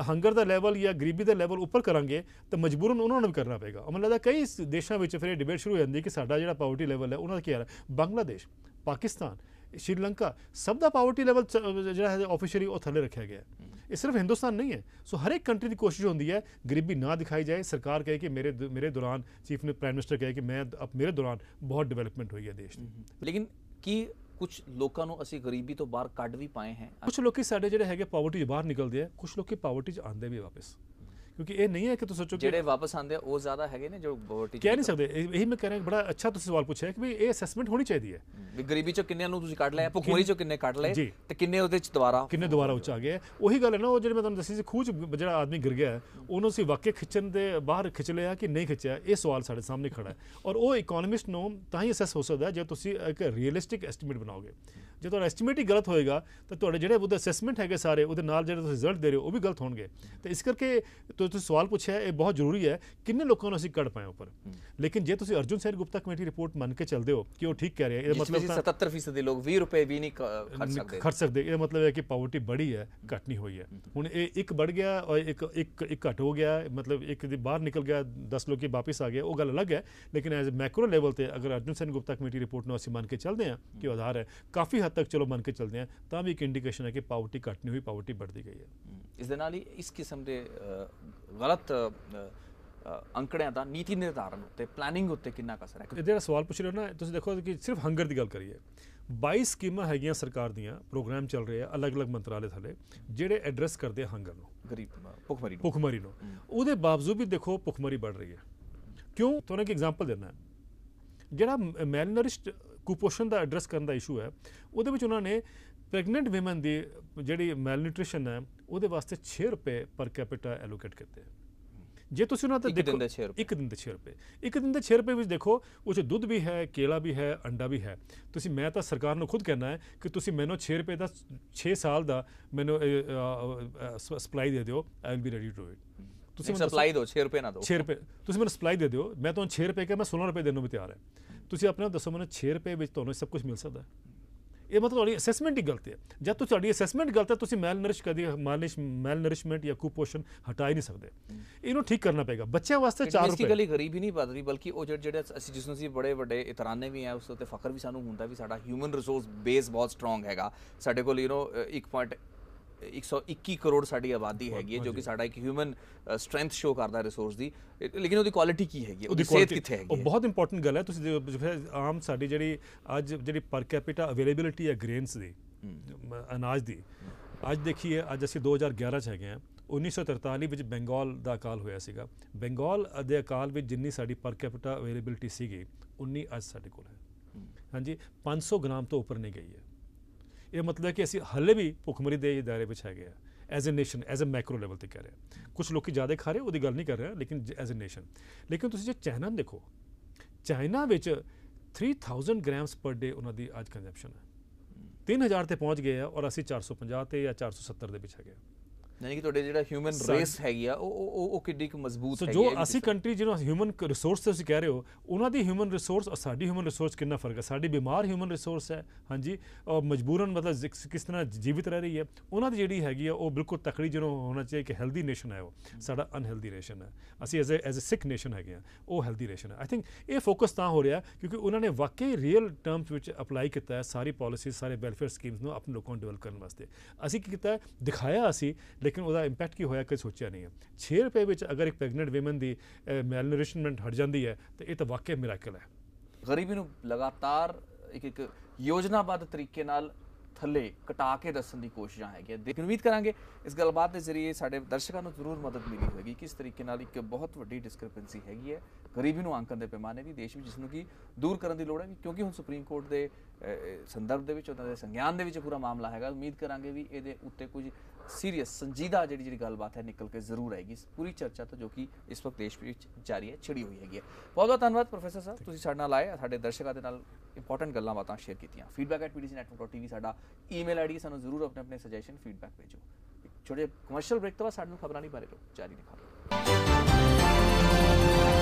ਹੰਗਰ ਦਾ ਲੈਵਲ ਜਾਂ ਗਰੀਬੀ ਦਾ ਲੈਵਲ ਉੱਪਰ ਕਰਾਂਗੇ ਤਾਂ ਮਜਬੂਰਨ ਉਹਨਾਂ ਨੂੰ ਵੀ ਕਰਨਾ ਪਏਗਾ ਮੈਨੂੰ ਲੱਗਦਾ ਕਈ ਦੇਸ਼ਾਂ ਵਿੱਚ ਫਿਰ ਇਹ ਡਿਬੇਟ ਸ਼ੁਰੂ ਹੋ ਜਾਂਦੀ ਕਿ ਸਾਡਾ ਜਿਹੜਾ ਪਾਵਰਟੀ ਲੈਵਲ ਹੈ ਉਹਨਾਂ ਦਾ ਕੀ ਹੈ ਬੰਗਲਾਦੇਸ਼ ਪਾਕਿਸਤਾਨ ਸ਼੍ਰੀਲੰਕਾ ਸਭ ਦਾ ਪਾਵਰਟੀ ਲੈਵਲ ਜਿਹੜਾ ਹੈ ਆਫੀਸ਼ੀਅਲੀ ਉਹ ਥੱਲੇ ਰੱਖਿਆ ਗਿਆ ਇਹ ਸਿਰਫ ਹਿੰਦੁਸਤਾਨ ਨਹੀਂ ਹੈ ਸੋ ਹਰ ਇੱਕ ਕੰਟਰੀ ਦੀ ਕੋਸ਼ਿਸ਼ ਹੁੰਦੀ ਹੈ ਗਰੀਬੀ ਨਾ ਦਿਖਾਈ ਜਾਏ ਸਰਕਾਰ ਕਹੇ ਕਿ ਮੇਰੇ ਮੇਰੇ ਦੌਰਾਨ ਚੀਫ ਨੇ ਪ੍ਰਾਈਮ ਮਿਨਿਸਟਰ ਕਹੇ ਕਿ ਮੈਂ ਮੇਰੇ ਦੌਰਾਨ ਬਹੁਤ ਡਿਵੈਲਪਮੈਂਟ ਹੋਈ ਹੈ ਦੇਸ਼ ਦੀ ਲੇਕਿਨ ਕੀ ਕੁਝ ਲੋਕਾਂ ਨੂੰ ਅਸੀਂ ਗਰੀਬੀ ਤੋਂ ਬਾਹਰ ਕੱਢ ਵੀ ਪਾਏ ਹਾਂ ਕੁਝ ਲੋਕੀ ਸਾਡੇ ਜਿਹੜੇ ਹੈਗੇ ਪਾਵਰਟੀ ਤੋਂ ਬਾਹਰ ਨਿਕਲਦੇ ਆ ਕੁਝ ਲੋਕੀ ਪਾਵਰਟੀ 'ਚ ਆਉਂਦੇ ਵੀ ਵਾਪਸ ਕਿਉਂਕਿ ਇਹ ਨਹੀਂ ਹੈ ਕਿ ਤੁਸੀਂ ਸੋਚੋ ਕਿ ਜਿਹੜੇ ਵਾਪਸ ਆਉਂਦੇ ਆ ਉਹ ਜ਼ਿਆਦਾ ਹੈਗੇ ਨੇ ਜੋ ਬੋਰਟੀ ਕਹਿ ਨਹੀਂ ਸਕਦੇ ਇਹੀ ਮੈਂ ਕਹਿ ਰਿਹਾ ਬੜਾ ਅੱਛਾ ਤੁਸੀਂ ਸਵਾਲ ਪੁੱਛਿਆ ਕਿ ਵੀ ਇਹ ਅਸੈਸਮੈਂਟ ਹੋਣੀ ਚਾਹੀਦੀ ਹੈ ਵੀ ਗਰੀਬੀ ਚੋਂ ਕਿੰਨਿਆਂ ਨੂੰ ਤੁਸੀਂ ਕੱਢ ਲਿਆ ਭੁਖਮਰੀ ਚੋਂ ਕਿੰਨੇ ਕੱਢ ਲਏ ਤੇ ਕਿੰਨੇ ਉਹਦੇ ਚ ਦੁਬਾਰਾ ਕਿੰਨੇ ਦੁਬਾਰਾ ਉੱਚ ਆ ਗਏ ਉਹੀ ਗੱਲ ਹੈ ਨਾ ਉਹ ਜਿਹੜੇ ਮੈਂ ਤੁਹਾਨੂੰ ਦੱਸੀ ਸੀ ਖੂਚ ਜਿਹੜਾ ਆਦਮੀ ਗਿਰ ਗਿਆ ਉਹਨੂੰ ਅਸੀਂ ਵਾਕਿਆ ਖਿੱਚਣ ਦੇ ਬਾਹਰ ਖਿੱਚ ਲਿਆ ਕਿ ਨਹੀਂ ਖਿੱਚਿਆ ਇਹ ਸਵਾਲ ਸਾਡੇ ਸਾਹਮਣੇ ਖੜਾ ਹੈ ਔਰ ਉਹ ਇਕਨੋਮਿਸਟ ਨੂੰ ਤਾਂ ਹੀ ਅਸੈਸ ਹੋ ਸਕਦਾ ਜੇ ਤੁਸੀਂ ਇੱਕ ਰੀਅਲਿਸਟਿਕ ਐਸਟੀਮੇਟ ਬਣਾਓਗੇ ਜੇ ਤੁਹਾਡਾ ਐਸਟੀਮੇਟ ਹੀ ਗਲਤ ਹੋਏਗਾ ਤਾਂ ਤੁਹਾਡੇ ਜਿਹੜੇ ਉਹਦਾ ਅਸੈਸਮੈਂਟ ਹੈਗੇ ਸਾਰੇ ਉਹਦੇ ਨਾਲ ਜਿਹੜੇ ਤੁਸੀਂ ਰਿਜ਼ਲਟ ਦੇ ਰਹੇ ਹੋ ਉਹ ਵੀ ਗਲਤ ਹੋਣਗੇ ਤੇ ਇਸ ਕਰਕੇ ਤੋਂ ਤੁਸੀਂ ਸਵਾਲ ਪੁੱਛਿਆ ਇਹ ਬਹੁਤ ਜ਼ਰੂਰੀ ਹੈ ਕਿੰਨੇ ਲੋਕਾਂ ਨੂੰ ਅਸੀਂ ਕੱਢ ਪਾਏ ਉੱਪਰ ਲੇਕਿਨ ਜੇ ਤੁਸੀਂ ਅਰਜੁਨ ਸੈਨ ਗੁਪਤਾ ਕਮੇਟੀ ਰਿਪੋਰਟ ਮੰਨ ਕੇ ਚੱਲਦੇ ਹੋ ਕਿ ਉਹ ਠੀਕ ਕਹਿ ਰਿਹਾ ਇਹਦਾ ਮਤਲਬ ਤਾਂ 77% ਦੇ ਲੋਕ 20 ਰੁਪਏ ਵੀ ਨਹੀਂ ਖਰਚ ਸਕਦੇ ਖਰਚ ਸਕਦੇ ਇਹਦਾ ਮਤਲਬ ਹੈ ਕਿ ਪਾਵਰਟੀ ਬੜੀ ਹੈ ਘਟ ਨਹੀਂ ਹੋਈ ਹੈ ਹੁਣ ਇਹ ਇੱਕ ਵੱਧ ਗਿਆ ਔਰ ਇੱਕ ਇੱਕ ਇੱਕ ਘਟ ਹੋ ਗਿਆ ਮਤਲਬ ਇੱਕ ਦੇ ਬਾਹਰ ਨਿਕਲ ਗਿਆ 10 ਲੋਕੀ ਵਾਪਸ ਆ ਗਏ ਉਹ ਗੱਲ ਅਲੱਗ ਹੈ ਲੇਕਿਨ ਐਜ਼ ਮੈਕਰੋ ਲੈਵਲ ਤੇ ਅਗਰ ਅਰਜੁਨ ਸੈਨ ਗੁਪਤਾ ਕਮੇਟੀ ਰਿਪੋਰਟ ਨੂੰ ਅਸੀਂ ਮੰਨ ਕੇ ਚੱਲਦੇ ਹਾਂ ਕਿ ਆਧਾਰ ਹੈ ਕਾਫੀ ਹੱਦ ਤੱਕ ਚਲੋ ਮੰਨ ਕੇ ਚੱਲਦੇ ਹਾਂ ਤਾਂ ਵੀ ਇੱਕ ਇੰਡੀਕੇਸ਼ਨ ਹੈ ਕਿ ਪਾਵਰਟੀ ਘਟ ਨਹੀਂ ਹੋਈ ਪਾਵਰਟੀ ਵੱਧਦੀ ਗਈ ਹੈ ਇਸ ਦੇ ਨਾਲ ਹੀ ਇਸ ਕਿਸਮ ਦੇ ਗਲਤ ਅੰਕੜਿਆਂ ਦਾ ਨੀਤੀ ਨਿਰਧਾਰਨ ਉੱਤੇ ਪਲੈਨਿੰਗ ਉੱਤੇ ਕਿੰਨਾ ਕਸਰ ਹੈ ਇਹ ਜਿਹੜਾ ਸਵਾਲ ਪੁੱਛ ਰਹੇ ਹੋ ਨਾ ਤੁਸੀਂ ਦੇਖੋ ਕਿ ਸਿਰਫ ਹੰਗਰ ਦੀ ਗੱਲ ਕਰੀਏ 22 ਸਕੀਮਾਂ ਹੈਗੀਆਂ ਸਰਕਾਰ ਦੀਆਂ ਪ੍ਰੋਗਰਾਮ ਚੱਲ ਰਹੇ ਆ ਅਲੱਗ-ਅਲੱਗ ਮੰਤਰਾਲੇ ਥੱਲੇ ਜਿਹੜੇ ਐਡਰੈਸ ਕਰਦੇ ਹੰਗਰ ਨੂੰ ਗਰੀਬ ਭੁੱਖਮਰੀ ਨੂੰ ਭੁੱਖਮਰੀ ਨੂੰ ਉਹਦੇ ਬਾਵਜੂਦ ਵੀ ਦੇਖੋ ਭੁੱਖਮਰੀ ਵੱਧ ਰਹੀ ਹੈ ਕਿਉਂ ਤੁਹਾਨੂੰ ਇੱਕ ਐਗਜ਼ਾਮਪਲ ਦੇਣਾ ਜਿਹੜਾ ਮੈਲਨਰਿਸਟ ਕੁਪੋਸ਼ਣ ਦਾ ਐਡਰੈਸ ਕਰਨ ਦਾ ਇਸ਼ੂ ਹੈ ਉਹਦੇ ਵਿੱਚ ਉਹਨਾਂ ਨੇ ਪ੍ਰੈਗਨੈਂਟ ਔਮਨ ਦੀ ਜਿਹੜੀ ਮੈਲਨਿਊਟ੍ਰੀਸ਼ਨ ਹੈ ਉਹਦੇ ਵਾਸਤੇ 6 ਰੁਪਏ ਪਰ ਕੈਪੀਟਾ ਐਲੋਕੇਟ ਕੀਤੇ ਜੇ ਤੁਸੀਂ ਉਹਨਾਂ ਤੇ ਦੇਖੋ ਇੱਕ ਦਿਨ ਦੇ 6 ਰੁਪਏ ਇੱਕ ਦਿਨ ਦੇ 6 ਰੁਪਏ ਵਿੱਚ ਦੇਖੋ ਉਹ ਚ ਦੁੱਧ ਵੀ ਹੈ ਕੇਲਾ ਵੀ ਹੈ ਅੰਡਾ ਵੀ ਹੈ ਤੁਸੀਂ ਮੈਂ ਤਾਂ ਸਰਕਾਰ ਨੂੰ ਖੁਦ ਕਹਿਣਾ ਹੈ ਕਿ ਤੁਸੀਂ ਮੈਨੂੰ 6 ਰੁਪਏ ਦਾ 6 ਸਾਲ ਦਾ ਮੈਨੂੰ ਸਪਲਾਈ ਦੇ ਦਿਓ I will be ready to it ਤੁਸੀਂ ਮੈਨੂੰ ਸਪਲਾਈ ਦਿਓ 6 ਰੁਪਏ ਨਾ ਦਿਓ 6 ਰੁਪਏ ਤੁਸੀਂ ਮੈਨੂੰ ਸਪਲਾਈ ਦੇ ਦਿਓ ਮੈਂ ਤੁਹਾਨੂੰ 6 ਰੁਪਏ ਕਾ ਮੈਂ 16 ਰੁਪਏ ਦੇਣ ਨੂੰ ਤਿਆਰ ਹਾਂ ਤੁਸੀਂ ਆਪਣੇ ਦੱਸੋ ਮੈਨੂੰ 6 ਰੁਪਏ ਵਿੱਚ ਤੁਹਾਨੂੰ ਸਭ ਕੁਝ ਮਿਲ ਸਕਦਾ ਹੈ ਇਹ ਮਤਲਬ ਤੁਹਾਡੀ ਅਸੈਸਮੈਂਟ ਹੀ ਗਲਤ ਹੈ ਜਦ ਤੋਂ ਤੁਹਾਡੀ ਅਸੈਸਮੈਂਟ ਗਲਤ ਹੈ ਤੁਸੀਂ ਮੈਲ ਨਰਿਸ਼ ਕਦੀ ਮਾਲਿਸ਼ ਮੈਲ ਨਰਿਸ਼ਮੈਂਟ ਜਾਂ ਕੁਪੋਸ਼ਣ ਹਟਾ ਹੀ ਨਹੀਂ ਸਕਦੇ ਇਹਨੂੰ ਠੀਕ ਕਰਨਾ ਪਏਗਾ ਬੱਚਿਆਂ ਵਾਸਤੇ 4 ਰੁਪਏ ਬੇਸਿਕਲੀ ਹੀ ਨਹੀਂ ਵੱਧ ਰਹੀ ਬਲਕਿ ਉਹ ਜਿਹੜੇ ਅਸੀਂ ਜਿਸ ਨੂੰ ਅਸੀਂ ਬੜੇ ਵੱਡੇ ਇਤਰਾਨੇ ਵੀ ਆ ਉਸ ਉੱਤੇ ਫਖਰ ਵੀ ਸਾਨੂੰ ਹੁੰਦਾ ਵੀ ਸਾਡਾ ਹਿਊਮਨ ਰਿਸੋਰਸ ਬੇਸ ਬਹੁਤ ਸਟਰੋਂਗ ਹੈਗਾ ਸਾਡੇ ਕੋਲ ਯੂ نو 121 ਕਰੋੜ ਸਾਡੀ ਆਬਾਦੀ ਹੈਗੀ ਹੈ ਜੋ ਕਿ ਸਾਡਾ ਇੱਕ ਹਿਊਮਨ ਸਟਰੈਂਥ ਸ਼ੋ ਕਰਦਾ ਰਿਸੋਰਸ ਦੀ ਲੇਕਿਨ ਉਹਦੀ ਕੁਆਲਿਟੀ ਕੀ ਹੈਗੀ ਹੈ ਉਹਦੀ ਸਿਹਤ ਕਿੱਥੇ ਹੈਗੀ ਉਹ ਬਹੁਤ ਇੰਪੋਰਟੈਂਟ ਗੱਲ ਹੈ ਤੁਸੀਂ ਆਮ ਸਾਡੀ ਜਿਹੜੀ ਅੱਜ ਜਿਹੜੀ ਪਰ ਕੈਪੀਟਾ ਅਵੇਲੇਬਿਲਿਟੀ ਹੈ ਗ੍ਰੇਨਸ ਦੀ ਅਨਾਜ ਦੀ ਅੱਜ ਦੇਖੀਏ ਅੱਜ ਅਸੀਂ 2011 ਚ ਹੈਗੇ ਆ 1943 ਵਿੱਚ ਬੰਗਾਲ ਦਾ ਅਕਾਲ ਹੋਇਆ ਸੀਗਾ ਬੰਗਾਲ ਦੇ ਅਕਾਲ ਵਿੱਚ ਜਿੰਨੀ ਸਾਡੀ ਪਰ ਕੈਪੀਟਾ ਅਵੇਲੇਬਿਲਿਟੀ ਸੀਗੀ 19 ਅੱਜ ਸਾਡੇ ਕੋਲ ਹੈ ਹਾਂਜੀ 500 ਗ੍ਰਾਮ ਤੋਂ ਉੱਪਰ ਨਹੀਂ ਗਈ ਹੈ ਇਹ ਮਤਲਬ ਕਿ ਅਸੀਂ ਹੱਲੇ ਵੀ ਭੁੱਖਮਰੀ ਦੇ ਦਾਇਰੇ ਵਿੱਚ ਹੈਗੇ ਆ as a nation as a macro level ਤੇ ਕਹ ਰਿਹਾ ਕੁਝ ਲੋਕੀ ਜ਼ਿਆਦਾ ਖਾ ਰਹੇ ਉਹਦੀ ਗੱਲ ਨਹੀਂ ਕਰ ਰਿਹਾ ਲੇਕਿਨ ਐਜ਼ ਅ ਨੇਸ਼ਨ ਲੇਕਿਨ ਤੁਸੀਂ ਜੇ ਚਾਈਨਾ ਦੇਖੋ ਚਾਈਨਾ ਵਿੱਚ 3000 ਗ੍ਰਾਮਸ ਪਰ ਡੇ ਉਹਨਾਂ ਦੀ ਅੱਜ ਕੰਜ਼ੰਪਸ਼ਨ ਹੈ 3000 ਤੇ ਪਹੁੰਚ ਗਏ ਆ ਔਰ ਅਸੀਂ 450 ਤੇ ਜਾਂ 470 ਦੇ ਵਿੱਚ ਹੈਗੇ ਆ ਯਾਨੀ ਕਿ ਤੁਹਾਡੇ ਜਿਹੜਾ ਹਿਊਮਨ ਰੇਸ ਹੈਗੀ ਆ ਉਹ ਉਹ ਉਹ ਕਿੱਡੀ ਕੁ ਮਜ਼ਬੂਤ ਹੈਗੀ ਸੋ ਜੋ ਅਸੀਂ ਕੰਟਰੀ ਜਿਹਨੂੰ ਹਿਊਮਨ ਰਿਸੋਰਸ ਤੁਸੀਂ ਕਹਿ ਰਹੇ ਹੋ ਉਹਨਾਂ ਦੀ ਹਿਊਮਨ ਰਿਸੋਰਸ ਔਰ ਸਾਡੀ ਹਿਊਮਨ ਰਿਸੋਰਸ ਕਿੰਨਾ ਫਰਕ ਹੈ ਸਾਡੀ ਬਿਮਾਰ ਹਿਊਮਨ ਰਿਸੋਰਸ ਹੈ ਹਾਂਜੀ ਔਰ ਮਜਬੂਰਨ ਮਤਲਬ ਕਿਸ ਤਰ੍ਹਾਂ ਜੀਵਿਤ ਰਹਿ ਰਹੀ ਹੈ ਉਹਨਾਂ ਦੀ ਜਿਹੜੀ ਹੈਗੀ ਆ ਉਹ ਬਿਲਕੁਲ ਤਕੜੀ ਜਿਹਨੂੰ ਹੋਣਾ ਚਾਹੀਏ ਕਿ ਹੈਲਦੀ ਨੇਸ਼ਨ ਹੈ ਉਹ ਸਾਡਾ ਅਨਹੈਲਦੀ ਨੇਸ਼ਨ ਹੈ ਅਸੀਂ as as a sick nation ਹੈਗੇ ਆ ਉਹ ਹੈਲਦੀ ਨੇਸ਼ਨ ਹੈ ਆਈ ਥਿੰਕ ਇਹ ਫੋਕਸ ਤਾਂ ਹੋ ਰਿਹਾ ਕਿਉਂਕਿ ਉਹਨਾਂ ਨੇ ਵਾਕਈ ਰੀਅਲ ਟਰਮਸ ਵਿੱਚ ਅਪਲਾਈ ਕੀਤਾ ਹੈ ਸਾਰੀ ਪਾਲਿਸੀਜ਼ ਸਾਰੇ ਵੈਲਫੇਅਰ ਸਕੀਮਸ ਨੂੰ ਆਪਣੇ ਲੋਕਾਂ ਨੂੰ ਡਿਵੈਲਪ ਕਰਨ ਵਾਸਤੇ ਅਸੀਂ ਕੀ ਕੀਤਾ ਦਿਖਾਇਆ ਅਸੀਂ ਲੇਕਿਨ ਉਹਦਾ ਇੰਪੈਕਟ ਕੀ ਹੋਇਆ ਕਦੇ ਸੋਚਿਆ ਨਹੀਂ ਹੈ 6 ਰੁਪਏ ਵਿੱਚ ਅਗਰ ਇੱਕ ਪ੍ਰੈਗਨੈਂਟ ਔਮਨ ਦੀ ਮੈਲਨਰਿਸ਼ਮੈਂਟ ਹਟ ਜਾਂਦੀ ਹੈ ਤੇ ਇਹ ਤਾਂ ਵਾਕਿਆ ਮਿਰਾਕਲ ਹੈ ਗਰੀਬੀ ਨੂੰ ਲਗਾਤਾਰ ਇੱਕ ਇੱਕ ਯੋਜਨਾਬੱਧ ਤਰੀਕੇ ਨਾਲ ਥੱਲੇ ਕਟਾ ਕੇ ਦੱਸਣ ਦੀ ਕੋਸ਼ਿਸ਼ਾਂ ਹੈਗੀਆਂ ਦੇਖਣ ਉਮੀਦ ਕਰਾਂਗੇ ਇਸ ਗੱਲਬਾਤ ਦੇ ਜ਼ਰੀਏ ਸਾਡੇ ਦਰਸ਼ਕਾਂ ਨੂੰ ਜ਼ਰੂਰ ਮਦਦ ਮਿਲੀ ਹੋਵੇਗੀ ਕਿਸ ਤਰੀਕੇ ਨਾਲ ਇੱਕ ਬਹੁਤ ਵੱਡੀ ਡਿਸਕ੍ਰਿਪੈਂਸੀ ਹੈਗੀ ਹੈ ਗਰੀਬੀ ਨੂੰ ਆਂਕਣ ਦੇ ਪੈਮਾਨੇ ਦੀ ਦੇਸ਼ ਵਿੱਚ ਜਿਸ ਨੂੰ ਕੀ ਦੂਰ ਕਰਨ ਦੀ ਲੋੜ ਹੈ ਕਿਉਂਕਿ ਹੁਣ ਸੁਪਰੀਮ ਕੋਰਟ ਦੇ ਸੰਦਰਭ ਦੇ ਵਿੱਚ ਉਹਨਾਂ ਦੇ ਸੰਗਿਆਨ ਦੇ ਵਿੱਚ ਪੂਰਾ ਮਾਮਲਾ ਹੈਗਾ ਉਮੀਦ ਕਰਾਂਗੇ ਵੀ ਇਹਦੇ ਉੱਤੇ ਕੁਝ ਸੀਰੀਅਸ ਸੰਜੀਦਾ ਜਿਹੜੀ ਜਿਹੜੀ ਗੱਲਬਾਤ ਹੈ ਨਿਕਲ ਕੇ ਜ਼ਰੂਰ ਆਏਗੀ ਇਸ ਪੂਰੀ ਚਰਚਾ ਤਾਂ ਜੋ ਕਿ ਇਸ ਵਕਤ ਦੇਸ਼ ਵਿੱਚ ਜਾਰੀ ਹੈ ਛਿੜੀ ਹੋਈ ਹੈਗੀ ਬਹੁਤ ਬਹੁਤ ਧੰਨਵਾਦ ਪ੍ਰੋਫੈਸਰ ਸਾਹਿਬ ਤੁਸੀਂ ਸਾਡੇ ਨਾਲ ਆਏ ਸਾਡੇ ਦਰਸ਼ਕਾਂ ਦੇ ਨਾਲ ਇੰਪੋਰਟੈਂਟ ਗੱਲਾਂ ਬਾਤਾਂ ਸ਼ੇਅਰ ਕੀਤੀਆਂ ਫੀਡਬੈਕ ਐਟ feedback@pdcnetwork.tv ਸਾਡਾ ਈਮੇਲ ਆਈਡੀ ਸਾਨੂੰ ਜ਼ਰੂਰ ਆਪਣੇ ਆਪਣੇ ਸੁਜੈਸ਼ਨ ਫੀਡਬੈਕ ਭੇਜੋ ਛੋਟੇ ਕਮਰਸ਼ੀਅਲ ਬ੍ਰੇਕ ਤੋਂ ਬਾਅਦ ਨਾਲ ਖਬਰਾਂ ਨਹੀਂ ਬਾਰੇ ਜਾਰੀ ਰੱਖਾਂਗੇ